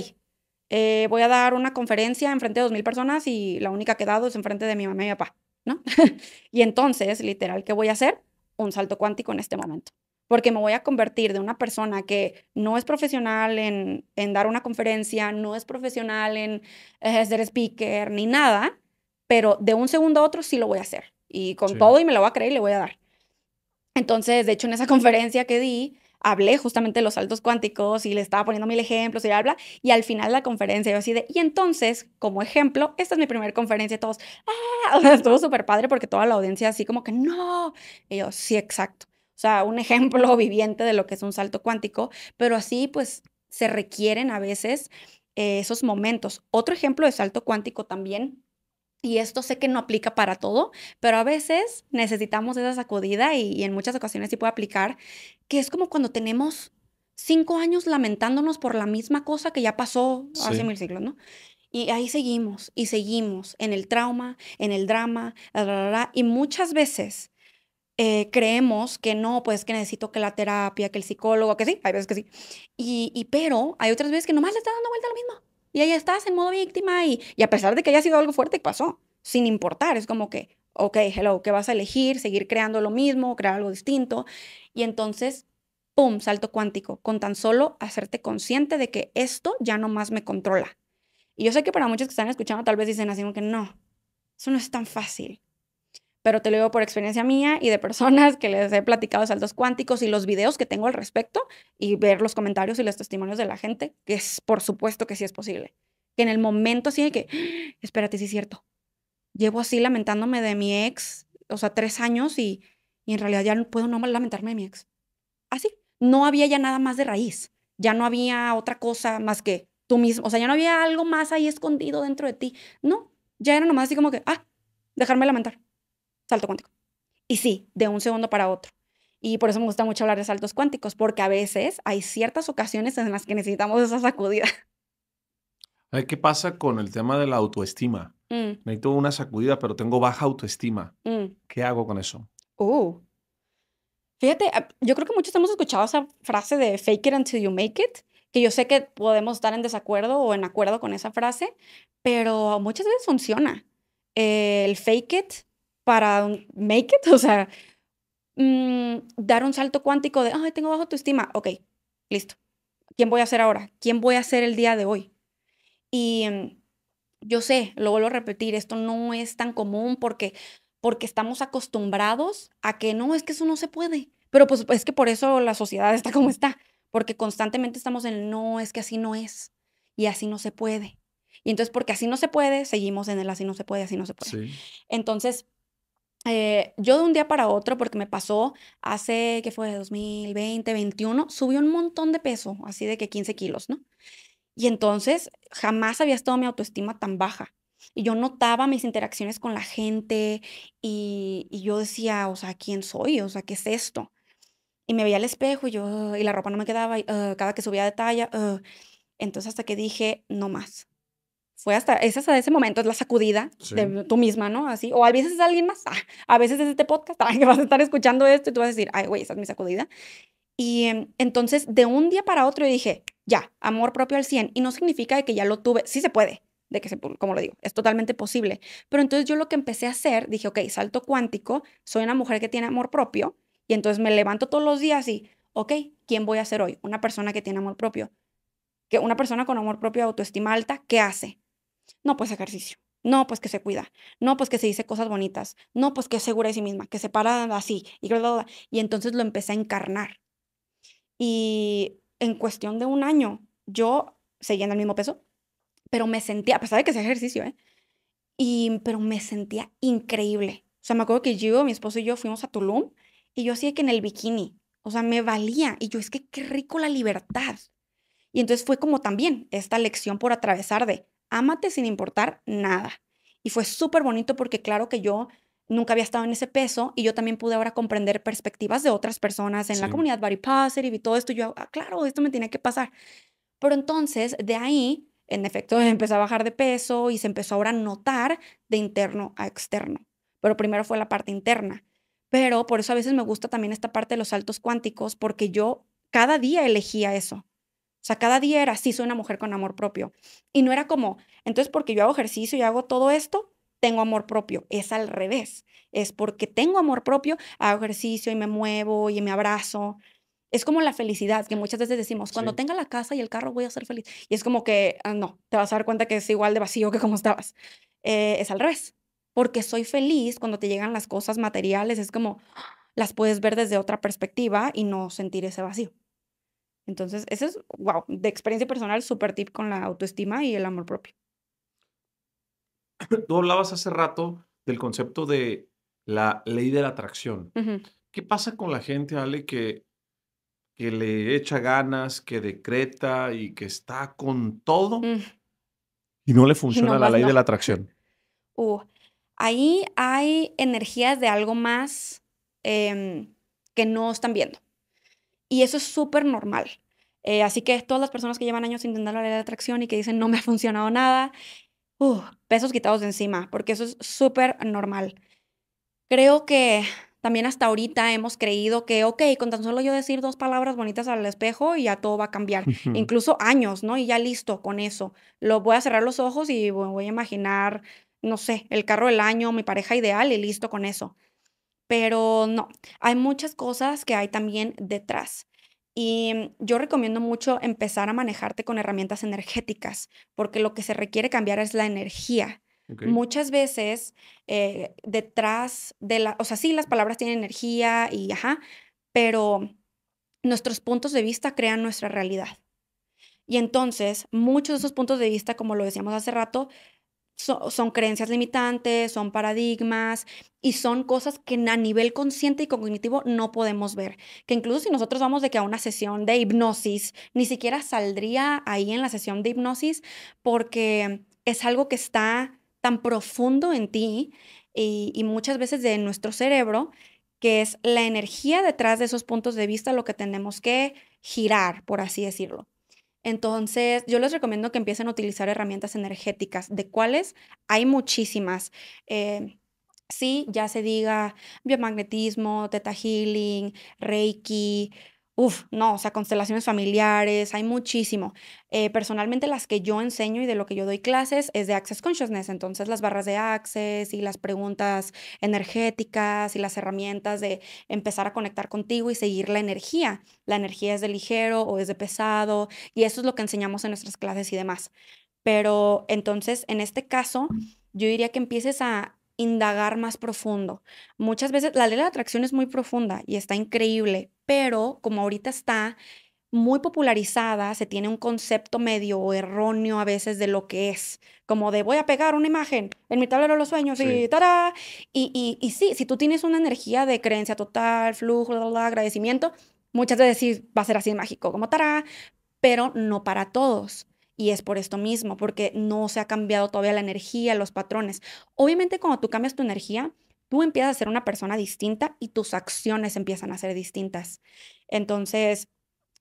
[SPEAKER 2] eh, voy a dar una conferencia en enfrente de mil personas y la única que he dado es enfrente de mi mamá y mi papá, ¿no? y entonces, literal, ¿qué voy a hacer? Un salto cuántico en este momento. Porque me voy a convertir de una persona que no es profesional en, dar una conferencia, no es profesional en ser speaker ni nada, pero de un segundo a otro sí lo voy a hacer. Y con todo y me lo va a creer le voy a dar. Entonces, de hecho, en esa conferencia que di, hablé justamente de los saltos cuánticos y le estaba poniendo mil ejemplos y bla, y al final de la conferencia yo así de, y entonces, como ejemplo, esta es mi primera conferencia y todos, ah, o sea, estuvo súper padre porque toda la audiencia así como que, no, y yo, sí, exacto. O sea, un ejemplo viviente de lo que es un salto cuántico, pero así pues se requieren a veces eh, esos momentos. Otro ejemplo de salto cuántico también y esto sé que no aplica para todo, pero a veces necesitamos esa sacudida y, en muchas ocasiones sí puede aplicar, que es como cuando tenemos cinco años lamentándonos por la misma cosa que ya pasó hace mil siglos, ¿no? Y ahí seguimos y seguimos en el trauma, en el drama, y muchas veces eh, creemos que no, pues que necesito que la terapia, que el psicólogo, que sí, hay veces que sí. Y, pero hay otras veces que nomás le está dando vuelta lo mismo. Y ahí estás en modo víctima y, a pesar de que haya sido algo fuerte, pasó, sin importar, es como que, ok, hello, ¿qué vas a elegir? ¿Seguir creando lo mismo, crear algo distinto? Y entonces, ¡pum!, salto cuántico, con tan solo hacerte consciente de que esto ya no más me controla. Y yo sé que para muchos que están escuchando tal vez dicen así como que no, eso no es tan fácil pero te lo digo por experiencia mía y de personas que les he platicado de saltos cuánticos y los videos que tengo al respecto y ver los comentarios y los testimonios de la gente, que es por supuesto que sí es posible. Que en el momento sí hay que, ah, espérate, sí es cierto. Llevo así lamentándome de mi ex, o sea, tres años y, en realidad ya no puedo no lamentarme de mi ex. Así, no había ya nada más de raíz, ya no había otra cosa más que tú mismo, o sea, ya no había algo más ahí escondido dentro de ti. No, ya era nomás así como que, ah, dejarme lamentar salto cuántico. Y sí, de un segundo para otro. Y por eso me gusta mucho hablar de saltos cuánticos, porque a veces hay ciertas ocasiones en las que necesitamos esa sacudida.
[SPEAKER 1] ¿qué pasa con el tema de la autoestima? Mm. Necesito una sacudida, pero tengo baja autoestima. Mm. ¿Qué hago con eso?
[SPEAKER 2] Uh. Fíjate, ah, yo creo que muchos hemos escuchado esa frase de fake it until you make it, que yo sé que podemos estar en desacuerdo o en acuerdo con esa frase, pero muchas veces funciona. el fake it para make it, o sea, mm, dar un salto cuántico de, ay, tengo bajo estima, ok, listo. ¿Quién voy a ser ahora? ¿Quién voy a ser el día de hoy? Y em, yo sé, lo vuelvo a repetir, esto no es tan común porque, porque estamos acostumbrados a que no, es que eso no se puede. Pero pues es que por eso la sociedad está como está, porque constantemente estamos en, no, es que así no es y así no se puede. Y entonces, porque así no se puede, seguimos en el así no se puede, así no se puede. Entonces, eh, yo de un día para otro, porque me pasó hace que fue 2020, 21, subí un montón de peso, así de que 15 kilos, ¿no? Y entonces jamás había estado mi autoestima tan baja. Y yo notaba mis interacciones con la gente y, yo decía, o sea, ¿quién soy? O sea, ¿qué es esto? Y me veía al espejo y yo, y la ropa no me quedaba, ah, cada que subía de talla, ah. entonces hasta que dije, no más fue hasta, ese momento, es la sacudida de tú misma, ¿no? Así, o a veces es alguien más, ah, a veces es este podcast, que vas a estar escuchando esto y tú vas a decir, ay, güey, esa es mi sacudida. Y em, entonces, de un día para otro, yo dije, ya, amor propio al 100, y no significa que ya lo tuve, sí se puede, de que como lo digo, es totalmente posible. Pero entonces yo lo que empecé a hacer, dije, ok, salto cuántico, soy una mujer que tiene amor propio, y entonces me levanto todos los días y, ok, ¿quién voy a ser hoy? Una persona que tiene amor propio. Que una persona con amor propio, autoestima alta, ¿qué hace? No, pues ejercicio. No, pues que se cuida. No, pues que se dice cosas bonitas. No, pues que es segura de sí misma, que se para así. Y, y entonces lo empecé a encarnar. Y en cuestión de un año, yo seguía en el mismo peso, pero me sentía, a pesar de que sea ejercicio, ¿eh? Y, pero me sentía increíble. O sea, me acuerdo que yo, mi esposo y yo fuimos a Tulum y yo hacía que en el bikini, o sea, me valía. Y yo, es que qué rico la libertad. Y entonces fue como también esta lección por atravesar de, ámate sin importar nada. Y fue súper bonito porque claro que yo nunca había estado en ese peso y yo también pude ahora comprender perspectivas de otras personas en la comunidad body positive y todo esto. Yo, ah, claro, esto me tenía que pasar. Pero entonces, de ahí, en efecto, empecé a bajar de peso y se empezó ahora a notar de interno a externo. Pero primero fue la parte interna. Pero por eso a veces me gusta también esta parte de los saltos cuánticos, porque yo cada día elegía eso. O sea, cada día era así, soy una mujer con amor propio. Y no era como, entonces porque yo hago ejercicio y hago todo esto, tengo amor propio. Es al revés. Es porque tengo amor propio, hago ejercicio y me muevo y me abrazo. Es como la felicidad, que muchas veces decimos, cuando tenga la casa y el carro voy a ser feliz. Y es como que, ah, no, te vas a dar cuenta que es igual de vacío que como estabas. Eh, es al revés. Porque soy feliz cuando te llegan las cosas materiales, es como las puedes ver desde otra perspectiva y no sentir ese vacío. Entonces, eso es, wow, de experiencia personal, súper tip con la autoestima y el amor propio.
[SPEAKER 1] Tú hablabas hace rato del concepto de la ley de la atracción. ¿Qué pasa con la gente, Ale, que, que le echa ganas, que decreta y que está con todo mm. y no le funciona la ley de la atracción?
[SPEAKER 2] Uh, ahí hay energías de algo más em, que no están viendo. Y eso es súper normal. Eh, así que todas las personas que llevan años intentando la ley de atracción y que dicen no me ha funcionado nada, uh, pesos quitados de encima, porque eso es súper normal. Creo que también hasta ahorita hemos creído que, ok, con tan solo yo decir dos palabras bonitas al espejo y ya todo va a cambiar. Incluso años, ¿no? Y ya listo con eso. Lo voy a cerrar los ojos y voy a imaginar, no sé, el carro del año, mi pareja ideal y listo con eso pero no, hay muchas cosas que hay también detrás. Y yo recomiendo mucho empezar a manejarte con herramientas energéticas, porque lo que se requiere cambiar es la energía. Muchas veces eh, detrás de la, o sea, sí, las palabras tienen energía y ajá, pero nuestros puntos de vista crean nuestra realidad. Y entonces, muchos de esos puntos de vista, como lo decíamos hace rato, son creencias limitantes, son paradigmas y son cosas que a nivel consciente y cognitivo no podemos ver. Que incluso si nosotros vamos de que a una sesión de hipnosis, ni siquiera saldría ahí en la sesión de hipnosis porque es algo que está tan profundo en ti y muchas veces de nuestro cerebro que es la energía detrás de esos puntos de vista lo que tenemos que girar, por así decirlo. Entonces, yo les recomiendo que empiecen a utilizar herramientas energéticas, de cuáles hay muchísimas. Eh, sí, ya se diga biomagnetismo, teta healing, reiki, Uf, no, o sea, constelaciones familiares, hay muchísimo. Eh, personalmente las que yo enseño y de lo que yo doy clases es de Access Consciousness, entonces las barras de Access y las preguntas energéticas y las herramientas de empezar a conectar contigo y seguir la energía. La energía es de ligero o es de pesado y eso es lo que enseñamos en nuestras clases y demás. Pero entonces, en este caso, yo diría que empieces a indagar más profundo. Muchas veces la ley de la atracción es muy profunda y está increíble, pero como ahorita está muy popularizada, se tiene un concepto medio erróneo a veces de lo que es, como de voy a pegar una imagen en mi tablero de los sueños y tará. Y, y, sí, si tú tienes una energía de creencia total, flujo, de agradecimiento, muchas veces sí va a ser así mágico, como tará, pero no para todos. Y es por esto mismo, porque no se ha cambiado todavía la energía, los patrones. Obviamente cuando tú cambias tu energía, tú empiezas a ser una persona distinta y tus acciones empiezan a ser distintas. Entonces,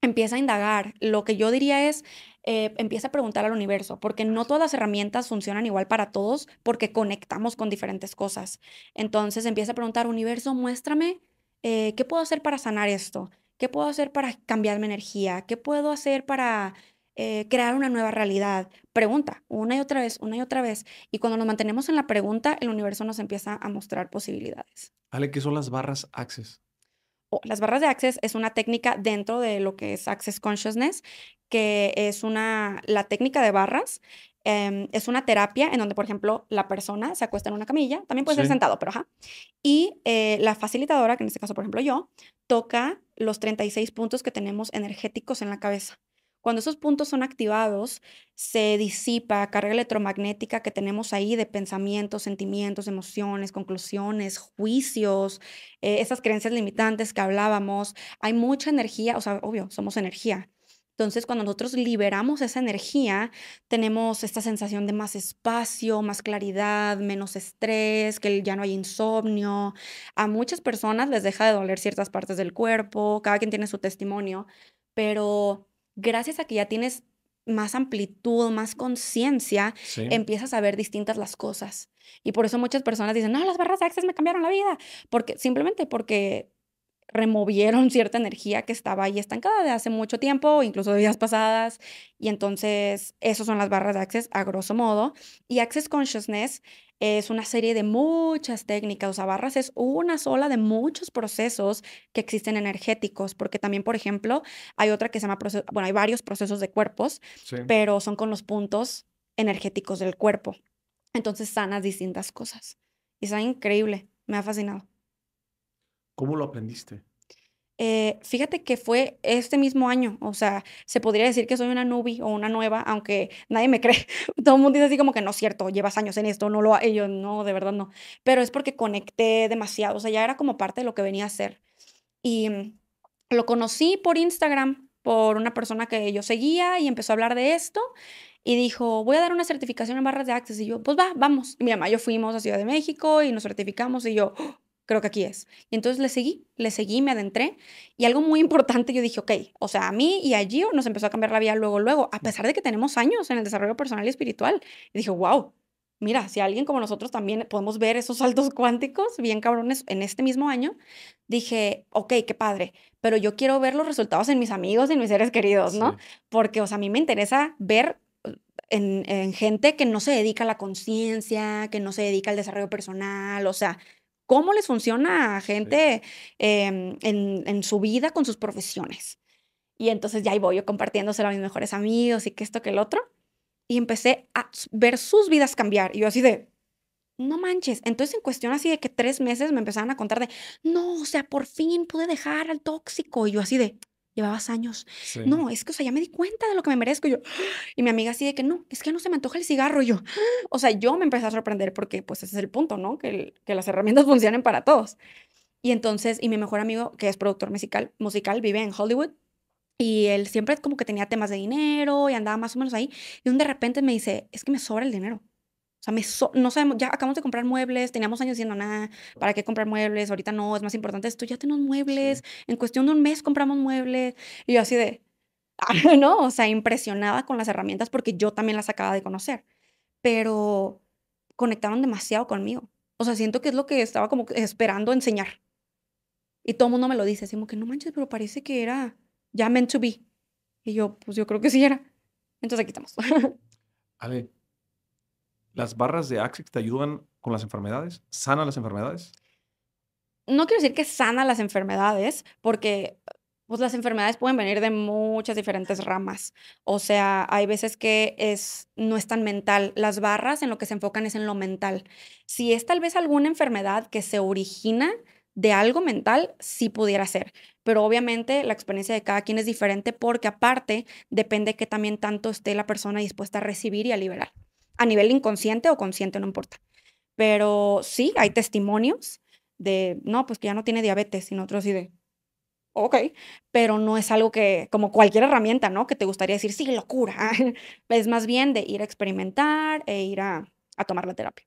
[SPEAKER 2] empieza a indagar. Lo que yo diría es, eh, empieza a preguntar al universo, porque no todas las herramientas funcionan igual para todos, porque conectamos con diferentes cosas. Entonces, empieza a preguntar, universo, muéstrame eh, qué puedo hacer para sanar esto, qué puedo hacer para cambiar mi energía, qué puedo hacer para eh, crear una nueva realidad. Pregunta, una y otra vez, una y otra vez. Y cuando nos mantenemos en la pregunta, el universo nos empieza a mostrar posibilidades.
[SPEAKER 1] Ale, ¿qué son las barras Access?
[SPEAKER 2] Oh, las barras de Access es una técnica dentro de lo que es Access Consciousness, que es una, la técnica de barras. Em, es una terapia en donde, por ejemplo, la persona se acuesta en una camilla, también puede ser sentado, pero ajá. Y eh, la facilitadora, que en este caso, por ejemplo, yo, toca los 36 puntos que tenemos energéticos en la cabeza. Cuando esos puntos son activados, se disipa carga electromagnética que tenemos ahí de pensamientos, sentimientos, emociones, conclusiones, juicios, eh, esas creencias limitantes que hablábamos. Hay mucha energía, o sea, obvio, somos energía. Entonces, cuando nosotros liberamos esa energía, tenemos esta sensación de más espacio, más claridad, menos estrés, que ya no hay insomnio. A muchas personas les deja de doler ciertas partes del cuerpo, cada quien tiene su testimonio, pero gracias a que ya tienes más amplitud, más conciencia, empiezas a ver distintas las cosas. Y por eso muchas personas dicen, no, las barras de access me cambiaron la vida, porque simplemente porque removieron cierta energía que estaba ahí estancada de hace mucho tiempo, incluso de vidas pasadas. Y entonces, esas son las barras de Access a grosso modo. Y Access Consciousness es una serie de muchas técnicas, o sea, barras es una sola de muchos procesos que existen energéticos, porque también, por ejemplo, hay otra que se llama, bueno, hay varios procesos de cuerpos, pero son con los puntos energéticos del cuerpo. Entonces sanas distintas cosas. Y es increíble, me ha fascinado.
[SPEAKER 1] ¿Cómo lo aprendiste?
[SPEAKER 2] Eh, fíjate que fue este mismo año, o sea, se podría decir que soy una newbie o una nueva, aunque nadie me cree. Todo el mundo dice así como que no es cierto, llevas años en esto, no lo ha yo no, de verdad no. Pero es porque conecté demasiado, o sea, ya era como parte de lo que venía a hacer. Y mm, lo conocí por Instagram, por una persona que yo seguía y empezó a hablar de esto y dijo, voy a dar una certificación en barras de Access. Y yo, pues va, vamos. Y mi mamá, yo fuimos a Ciudad de México y nos certificamos y yo, creo que aquí es. Y entonces le seguí, le seguí, me adentré. Y algo muy importante, yo dije, ok, o sea, a mí y a Gio nos empezó a cambiar la vida luego, luego, a mm. pesar de que tenemos años en el desarrollo personal y espiritual. Y dije, wow, mira, si alguien como nosotros también podemos ver esos saltos cuánticos bien cabrones en este mismo año, dije, ok, qué padre, pero yo quiero ver los resultados en mis amigos, en mis seres queridos, ¿no? Porque, o sea, a mí me interesa ver eh, en, en gente que no se dedica a la conciencia, que no se dedica al desarrollo personal, o sea, cómo les funciona a gente em, en, en, su vida con sus profesiones. Y entonces ya ahí voy yo compartiéndoselo a mis mejores amigos y que esto, que el otro. Y empecé a ver sus vidas cambiar. Y yo así de, no manches. Entonces en cuestión así de que tres meses me empezaron a contar de, no, o sea, por fin pude dejar al tóxico. Y yo así de, llevabas años. No, es que, o sea, ya me di cuenta de lo que me merezco. yo, y mi amiga así de que no, es que no se me antoja el cigarro. yo, o sea, yo me empecé a sorprender porque, pues, ese es el punto, ¿no? Que, que las herramientas funcionen para todos. Y entonces, y mi mejor amigo, que es productor musical, musical vive en Hollywood. Y él siempre como que tenía temas de dinero y andaba más o menos ahí. Y un de repente me dice, es que me sobra el dinero sea, no sabemos, ya acabamos de comprar muebles, teníamos años diciendo, nada, ¿para qué comprar muebles? Ahorita no, es más importante esto, ya tenemos muebles, en cuestión de un mes compramos muebles. Y yo así de, ¿no? O sea, impresionada con las herramientas porque yo también las acababa de conocer, pero conectaron demasiado conmigo. O sea, siento que es lo que estaba como esperando enseñar. Y todo el mundo me lo dice, así como que no manches, pero parece que era ya meant to be. Y yo, pues yo creo que sí era. Entonces aquí estamos.
[SPEAKER 1] Ale, ¿Las barras de Axix te ayudan con las enfermedades? ¿Sana las enfermedades?
[SPEAKER 2] No quiero decir que sana las enfermedades, porque pues, las enfermedades pueden venir de muchas diferentes ramas. O sea, hay veces que es, no es tan mental. Las barras en lo que se enfocan es en lo mental. Si es tal vez alguna enfermedad que se origina de algo mental, sí pudiera ser. Pero obviamente la experiencia de cada quien es diferente porque aparte depende que también tanto esté la persona dispuesta a recibir y a liberar a nivel inconsciente o consciente, no importa. Pero sí, hay testimonios de, no, pues que ya no tiene diabetes, sino otros y de, ok, pero no es algo que, como cualquier herramienta, ¿no? Que te gustaría decir, sí, locura. es más bien de ir a experimentar e ir a, tomar la terapia.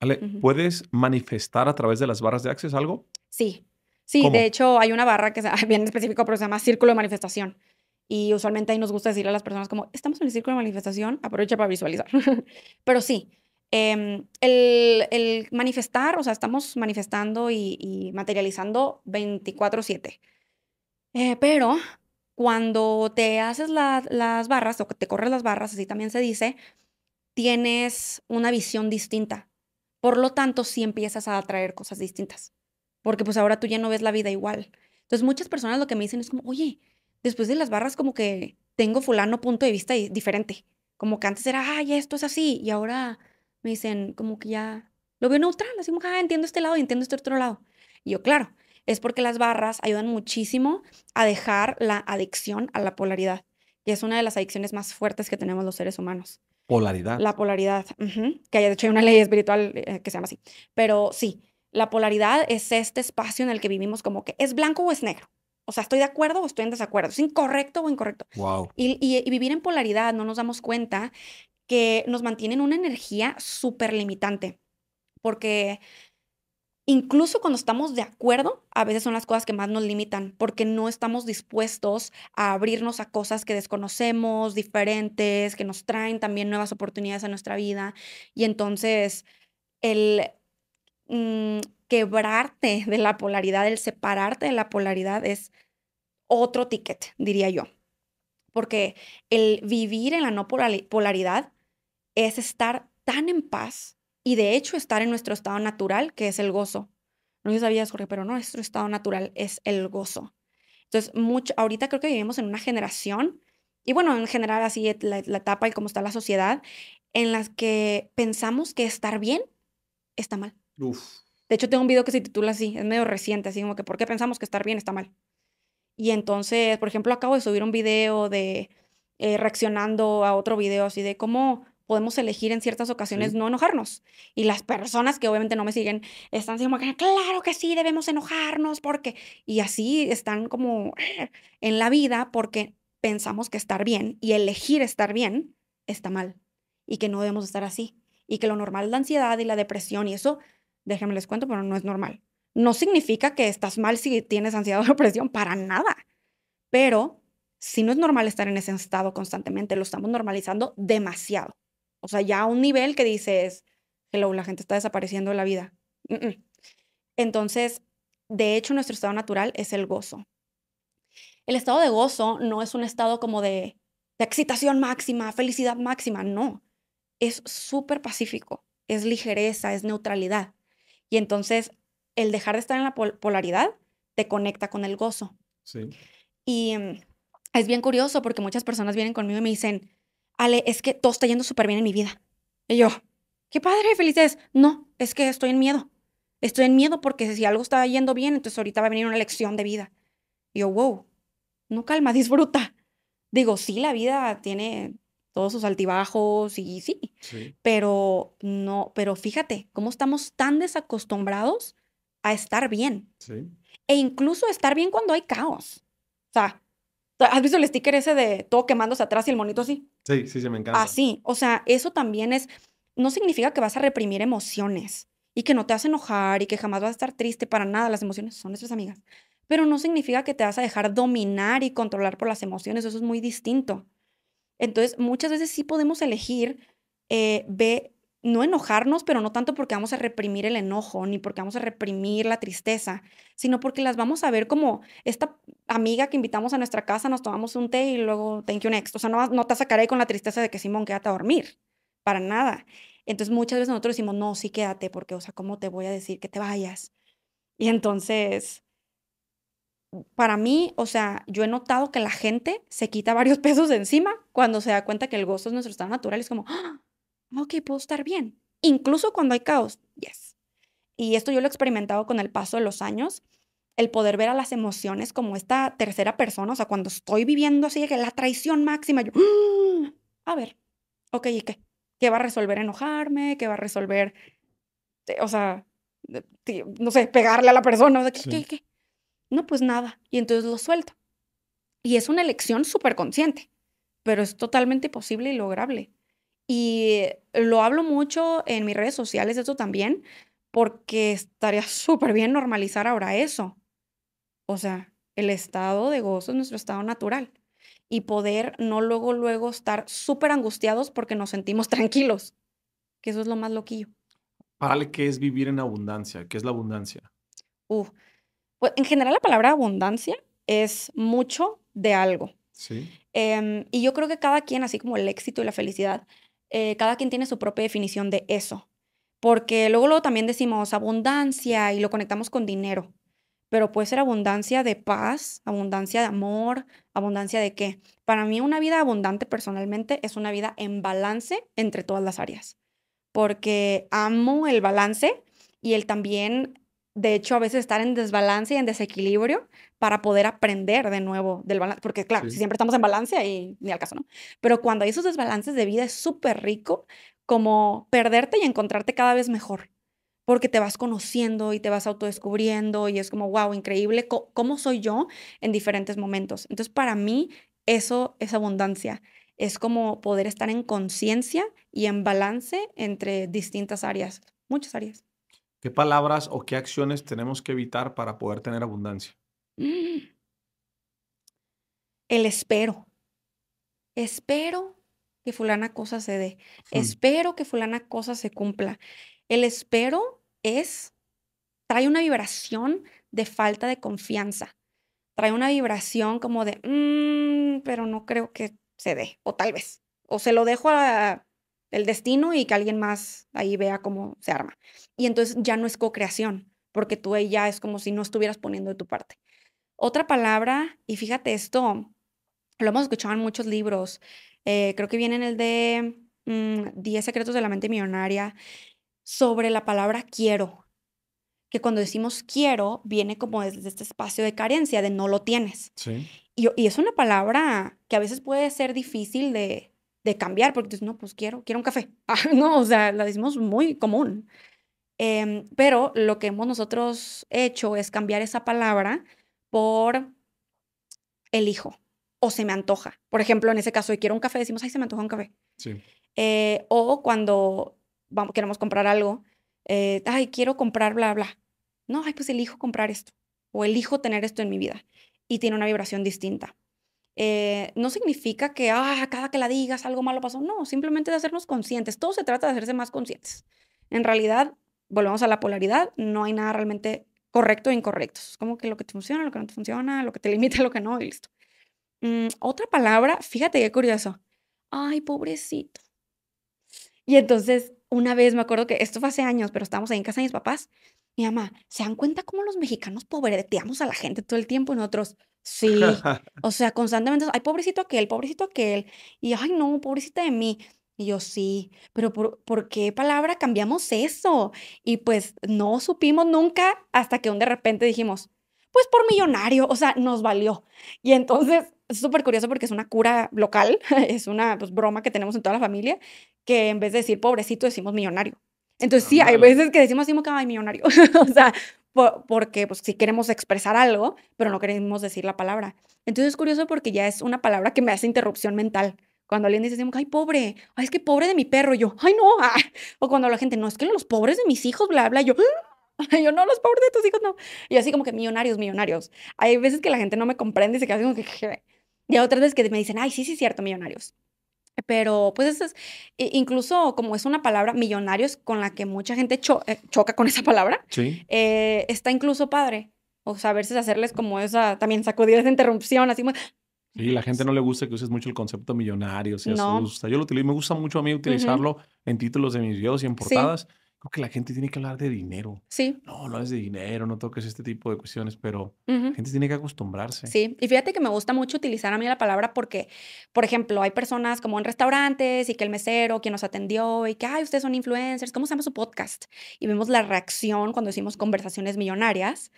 [SPEAKER 1] Ale, ¿puedes manifestar a través de las barras de Access algo?
[SPEAKER 2] Sí. Sí, de hecho hay una barra que es bien específico, pero se llama Círculo de Manifestación. Y usualmente ahí nos gusta decirle a las personas como, estamos en el círculo de manifestación, aprovecha para visualizar. Pero sí, em, el, manifestar, o sea, estamos manifestando y, materializando 24/7. Eh, pero cuando te haces las barras o te corres las barras, así también se dice, tienes una visión distinta. Por lo tanto, sí empiezas a atraer cosas distintas, porque pues ahora tú ya no ves la vida igual. Entonces, muchas personas lo que me dicen es como, oye, después de las barras como que tengo fulano punto de vista diferente. Como que antes era, ay, esto es así, y ahora me dicen como que ya lo veo neutral, así como, ah, entiendo este lado y entiendo este otro lado. Y yo, claro, es porque las barras ayudan muchísimo a dejar la adicción a la polaridad, que es una de las adicciones más fuertes que tenemos los seres humanos.
[SPEAKER 1] Polaridad. La
[SPEAKER 2] polaridad, que que de hecho hay una ley espiritual eh, que se llama así. Pero sí, la polaridad es este espacio en el que vivimos como que es blanco o es negro. O sea, ¿estoy de acuerdo o estoy en desacuerdo? ¿Es incorrecto o incorrecto? Wow. Y, vivir en polaridad, no nos damos cuenta que nos mantienen una energía súper limitante. Porque incluso cuando estamos de acuerdo, a veces son las cosas que más nos limitan, porque no estamos dispuestos a abrirnos a cosas que desconocemos, diferentes, que nos traen también nuevas oportunidades a nuestra vida. Y entonces, el... Mm, quebrarte de la polaridad, el separarte de la polaridad es otro ticket, diría yo. Porque el vivir en la no polaridad es estar tan en paz y de hecho estar en nuestro estado natural, que es el gozo. No yo sabía, Jorge, pero nuestro estado natural es el gozo. Entonces, mucho, ahorita creo que vivimos en una generación, y bueno, en general así la, la etapa y cómo está la sociedad, en las que pensamos que estar bien está mal. Uf. De hecho, tengo un video que se titula así, es medio reciente, así como que ¿por qué pensamos que estar bien está mal? Y entonces, por ejemplo, acabo de subir un video de eh, reaccionando a otro video así de cómo podemos elegir en ciertas ocasiones no enojarnos. Y las personas que obviamente no me siguen están así como, que, claro que sí, debemos enojarnos porque... Y así están como en la vida porque pensamos que estar bien y elegir estar bien está mal y que no debemos estar así y que lo normal es la ansiedad y la depresión y eso déjenme les cuento, pero no es normal. No significa que estás mal si tienes ansiedad o depresión, para nada. Pero si no es normal estar en ese estado constantemente, lo estamos normalizando demasiado. O sea, ya a un nivel que dices, hello, la gente está desapareciendo de la vida. Entonces, de hecho, nuestro estado natural es el gozo. El estado de gozo no es un estado como de, de excitación máxima, felicidad máxima, no. Es súper pacífico, es ligereza, es neutralidad. Y entonces el dejar de estar en la polaridad te conecta con el gozo. Sí. Y mm, es bien curioso porque muchas personas vienen conmigo y me dicen, Ale, es que todo está yendo súper bien en mi vida. Y yo, qué padre, felices. No, es que estoy en miedo. Estoy en miedo porque si algo está yendo bien, entonces ahorita va a venir una lección de vida. Y yo, wow, no calma, disfruta. Digo, sí, la vida tiene todos sus altibajos y sí. Pero no, pero fíjate cómo estamos tan desacostumbrados a estar bien. E incluso estar bien cuando hay caos. O sea, ¿has visto el sticker ese de todo quemándose atrás y el monito así?
[SPEAKER 1] Sí, sí, sí, me encanta.
[SPEAKER 2] Así, o sea, eso también es, no significa que vas a reprimir emociones y que no te vas a enojar y que jamás vas a estar triste para nada. Las emociones son nuestras amigas. Pero no significa que te vas a dejar dominar y controlar por las emociones, eso es muy distinto. Entonces, muchas veces sí podemos elegir ve, eh, no enojarnos, pero no tanto porque vamos a reprimir el enojo, ni porque vamos a reprimir la tristeza, sino porque las vamos a ver como esta amiga que invitamos a nuestra casa, nos tomamos un té y luego thank you next. O sea, no, no te sacaré con la tristeza de que Simón quédate a dormir, para nada. Entonces muchas veces nosotros decimos, no, sí quédate, porque, o sea, ¿cómo te voy a decir que te vayas? Y entonces, para mí, o sea, yo he notado que la gente se quita varios pesos de encima cuando se da cuenta que el gozo es nuestro estado natural. Es como, Ah ok, puedo estar bien. Incluso cuando hay caos, yes. Y esto yo lo he experimentado con el paso de los años, el poder ver a las emociones como esta tercera persona, o sea, cuando estoy viviendo así, que la traición máxima, yo, ¡Ah! a ver, ok, ¿y qué? ¿Qué va a resolver enojarme? ¿Qué va a resolver, eh, o sea, no sé, pegarle a la persona? ¿qué, qué, qué? No, pues nada. Y entonces lo suelto. Y es una elección súper consciente, pero es totalmente posible y lograble. Y lo hablo mucho en mis redes sociales, eso también, porque estaría súper bien normalizar ahora eso. O sea, el estado de gozo es nuestro estado natural. Y poder no luego, luego estar súper angustiados porque nos sentimos tranquilos, que eso es lo más loquillo.
[SPEAKER 1] Para ¿qué es vivir en abundancia, ¿qué es la abundancia?
[SPEAKER 2] Uh, pues, en general la palabra abundancia es mucho de algo. Sí. Em, y yo creo que cada quien, así como el éxito y la felicidad, eh, cada quien tiene su propia definición de eso. Porque luego, luego también decimos abundancia y lo conectamos con dinero. Pero puede ser abundancia de paz, abundancia de amor, abundancia de qué. Para mí una vida abundante personalmente es una vida en balance entre todas las áreas. Porque amo el balance y el también de hecho, a veces estar en desbalance y en desequilibrio para poder aprender de nuevo del balance. Porque, claro, si siempre estamos en balance, ahí ni al caso, ¿no? Pero cuando hay esos desbalances de vida, es súper rico como perderte y encontrarte cada vez mejor. Porque te vas conociendo y te vas autodescubriendo y es como, wow, increíble cómo soy yo en diferentes momentos. Entonces, para mí, eso es abundancia. Es como poder estar en conciencia y en balance entre distintas áreas, muchas áreas.
[SPEAKER 1] ¿Qué palabras o qué acciones tenemos que evitar para poder tener abundancia?
[SPEAKER 2] Mm. El espero. Espero que fulana cosa se dé. Hmm. Espero que fulana cosa se cumpla. El espero es, trae una vibración de falta de confianza. Trae una vibración como de, mm, pero no creo que se dé, o tal vez, o se lo dejo a, el destino y que alguien más ahí vea cómo se arma. Y entonces ya no es co-creación, porque tú ahí ya es como si no estuvieras poniendo de tu parte. Otra palabra, y fíjate esto, lo hemos escuchado en muchos libros, eh, creo que viene en el de 10 mm, secretos de la mente millonaria, sobre la palabra quiero, que cuando decimos quiero viene como desde este espacio de carencia, de no lo tienes. Sí. y es una palabra que a veces puede ser difícil de, de cambiar, porque dices, no, pues quiero, quiero un café. Ah, no, o sea, la decimos muy común. Em, pero lo que hemos nosotros hecho es cambiar esa palabra por elijo o se me antoja. Por ejemplo, en ese caso de quiero un café, decimos, ay, se me antoja un café. Sí. Eh, o cuando vamos, queremos comprar algo, eh, ay, quiero comprar bla, bla. No, ay, pues elijo comprar esto o elijo tener esto en mi vida. Y tiene una vibración distinta. Eh, no significa que ah, cada que la digas algo malo pasó. No, simplemente de hacernos conscientes. Todo se trata de hacerse más conscientes. En realidad, volvemos a la polaridad, no hay nada realmente correcto e incorrecto. Es como que lo que te funciona, lo que no te funciona, lo que te limita, lo que no, y listo. Mm, otra palabra, fíjate qué curioso. Ay, pobrecito. Y entonces, una vez me acuerdo que esto fue hace años, pero estábamos ahí en casa de mis papás. Mi mamá, ¿se dan cuenta cómo los mexicanos pobreteamos a la gente todo el tiempo? Nosotros, Sí, o sea, constantemente, ay, pobrecito aquel, pobrecito aquel, y ay, no, pobrecita de mí. Y yo sí, pero por, qué palabra cambiamos eso? Y pues no supimos nunca hasta que un de repente dijimos, pues por millonario, o sea, nos valió. Y entonces es súper curioso porque es una cura local, es una pues, broma que tenemos en toda la familia, que en vez de decir pobrecito decimos millonario. Entonces ah, sí, hay veces que decimos, decimos que ay, millonario, o sea, porque pues, si queremos expresar algo, pero no queremos decir la palabra. Entonces es curioso porque ya es una palabra que me hace interrupción mental. Cuando alguien dice, ay, pobre, ay, es que pobre de mi perro, yo, ay, no. Ah". O cuando la gente, no, es que los pobres de mis hijos, bla, bla, yo, ah". yo, no, los pobres de tus hijos, no. Y así como que millonarios, millonarios. Hay veces que la gente no me comprende y se queda así como que... Y otras veces que me dicen, ay, sí, sí, cierto, millonarios. Pero pues es, incluso como es una palabra millonarios con la que mucha gente eh, choca con esa palabra, eh, está incluso padre. O sea, a hacerles como esa, también sacudir esa interrupción, así
[SPEAKER 1] Y Sí, la gente no le gusta que uses mucho el concepto millonario, se no. asusta. Yo lo utilizo, me gusta mucho a mí utilizarlo en títulos de mis videos y en portadas creo que la gente tiene que hablar de dinero. Sí. No, no es de dinero, no toques este tipo de cuestiones, pero la gente tiene que acostumbrarse. Sí,
[SPEAKER 2] y fíjate que me gusta mucho utilizar a mí la palabra porque, por ejemplo, hay personas como en restaurantes y que el mesero, quien nos atendió y que, ay, ustedes son influencers, ¿cómo se llama su podcast? Y vemos la reacción cuando hicimos conversaciones millonarias.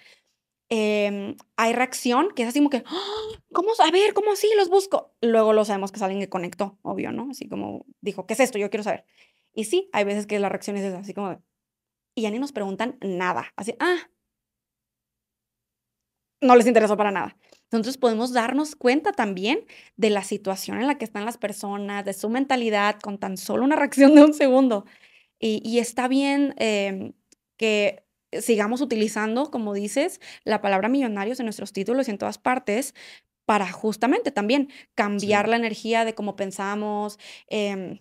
[SPEAKER 2] Em, hay reacción que es así como que, ¡Ah! ¿cómo? A ver, ¿cómo así? Los busco. Luego lo sabemos que es alguien que conectó, obvio, ¿no? Así como dijo, ¿qué es esto? Yo quiero saber. Y sí, hay veces que la reacción es así como y ya ni nos preguntan nada, así, ah, no les interesó para nada. Entonces podemos darnos cuenta también de la situación en la que están las personas, de su mentalidad, con tan solo una reacción de un segundo. Y, está bien em, que sigamos utilizando, como dices, la palabra millonarios en nuestros títulos y en todas partes para justamente también cambiar la energía de cómo pensamos em,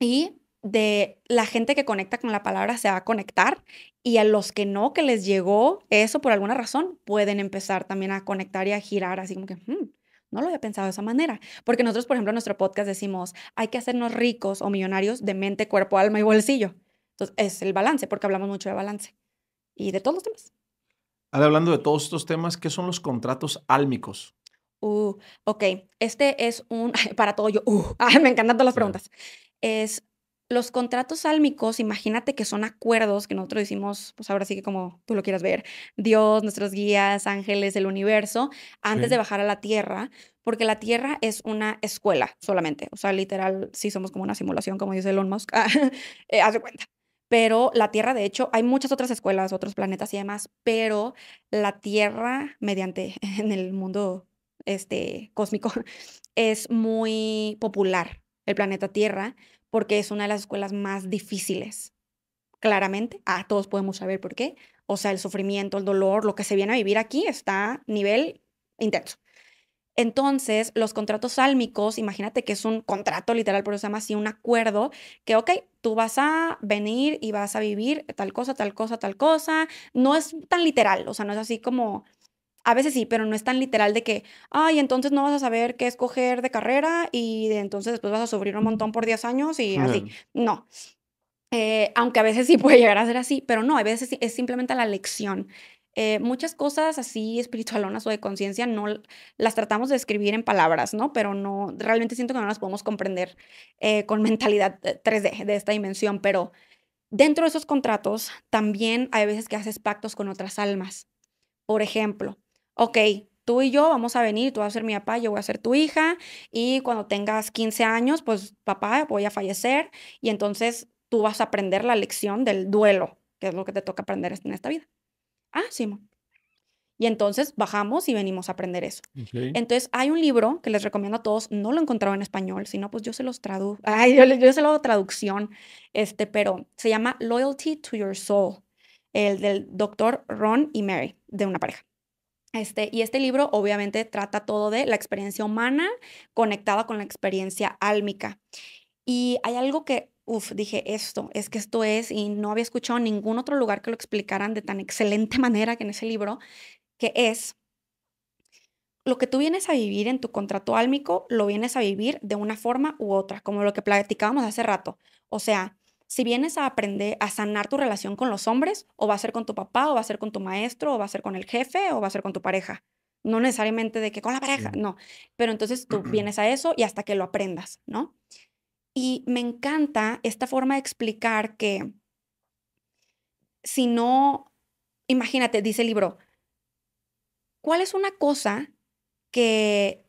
[SPEAKER 2] y de la gente que conecta con la palabra se va a conectar y a los que no, que les llegó eso por alguna razón, pueden empezar también a conectar y a girar así como que, mm, no lo había pensado de esa manera. Porque nosotros, por ejemplo, en nuestro podcast decimos, hay que hacernos ricos o millonarios de mente, cuerpo, alma y bolsillo. Entonces, es el balance, porque hablamos mucho de balance y de todos los temas.
[SPEAKER 1] hablando de todos estos temas, ¿qué son los contratos álmicos?
[SPEAKER 2] Uh, ok, este es un, para todo yo, uh, me encantan todas las preguntas. Es los contratos sálmicos, imagínate que son acuerdos que nosotros hicimos, pues ahora sí que como tú lo quieras ver, Dios, nuestros guías, ángeles, el universo, antes de bajar a la tierra, porque la tierra es una escuela solamente. O sea, literal, si somos como una simulación, como dice Elon Musk, eh, cuenta. Pero la Tierra, de hecho, hay muchas otras escuelas, otros planetas y demás, pero la Tierra, mediante en el mundo este, cósmico, es muy popular, el planeta Tierra, porque es una de las escuelas más difíciles, claramente. Ah, todos podemos saber por qué. O sea, el sufrimiento, el dolor, lo que se viene a vivir aquí está a nivel intenso. Entonces, los contratos sálmicos, imagínate que es un contrato literal, pero se llama así un acuerdo, que, ok, tú vas a venir y vas a vivir tal cosa, tal cosa, tal cosa. No es tan literal, o sea, no es así como a veces sí, pero no es tan literal de que, ay, entonces no vas a saber qué escoger de carrera y de entonces después vas a sufrir un montón por 10 años y así. No. Eh, aunque a veces sí puede llegar a ser así, pero no, a veces es simplemente la lección. Eh, muchas cosas así espiritualonas o de conciencia no las tratamos de escribir en palabras, ¿no? Pero no, realmente siento que no las podemos comprender eh, con mentalidad 3D de esta dimensión, pero dentro de esos contratos también hay veces que haces pactos con otras almas. Por ejemplo, ok, tú y yo vamos a venir, tú vas a ser mi papá, yo voy a ser tu hija, y cuando tengas 15 años, pues papá, voy a fallecer, y entonces tú vas a aprender la lección del duelo, que es lo que te toca aprender en esta vida. Ah, sí. Y entonces bajamos y venimos a aprender eso. Entonces hay un libro que les recomiendo a todos, no lo he encontrado en español, sino pues yo se los traduzco, yo, se lo hago traducción, este, pero se llama Loyalty to Your Soul, el del doctor Ron y Mary, de una pareja. Este, y este libro obviamente trata todo de la experiencia humana conectada con la experiencia álmica. Y hay algo que, uff, dije esto, es que esto es, y no había escuchado ningún otro lugar que lo explicaran de tan excelente manera que en ese libro, que es lo que tú vienes a vivir en tu contrato álmico, lo vienes a vivir de una forma u otra, como lo que platicábamos hace rato. O sea, si vienes a aprender a sanar tu relación con los hombres, o va a ser con tu papá, o va a ser con tu maestro, o va a ser con el jefe, o va a ser con tu pareja. No necesariamente de que con la pareja, no. Pero entonces tú vienes a eso y hasta que lo aprendas, ¿no? Y me encanta esta forma de explicar que si no, imagínate, dice el libro, ¿cuál es una cosa que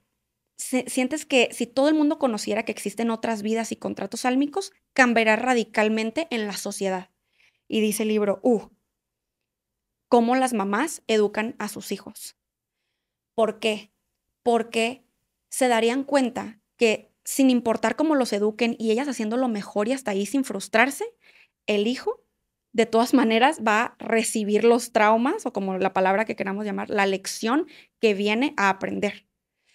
[SPEAKER 2] sientes que si todo el mundo conociera que existen otras vidas y contratos álmicos, cambiará radicalmente en la sociedad. Y dice el libro, uh, cómo las mamás educan a sus hijos. ¿Por qué? Porque se darían cuenta que sin importar cómo los eduquen y ellas haciendo lo mejor y hasta ahí sin frustrarse, el hijo de todas maneras va a recibir los traumas o como la palabra que queramos llamar, la lección que viene a aprender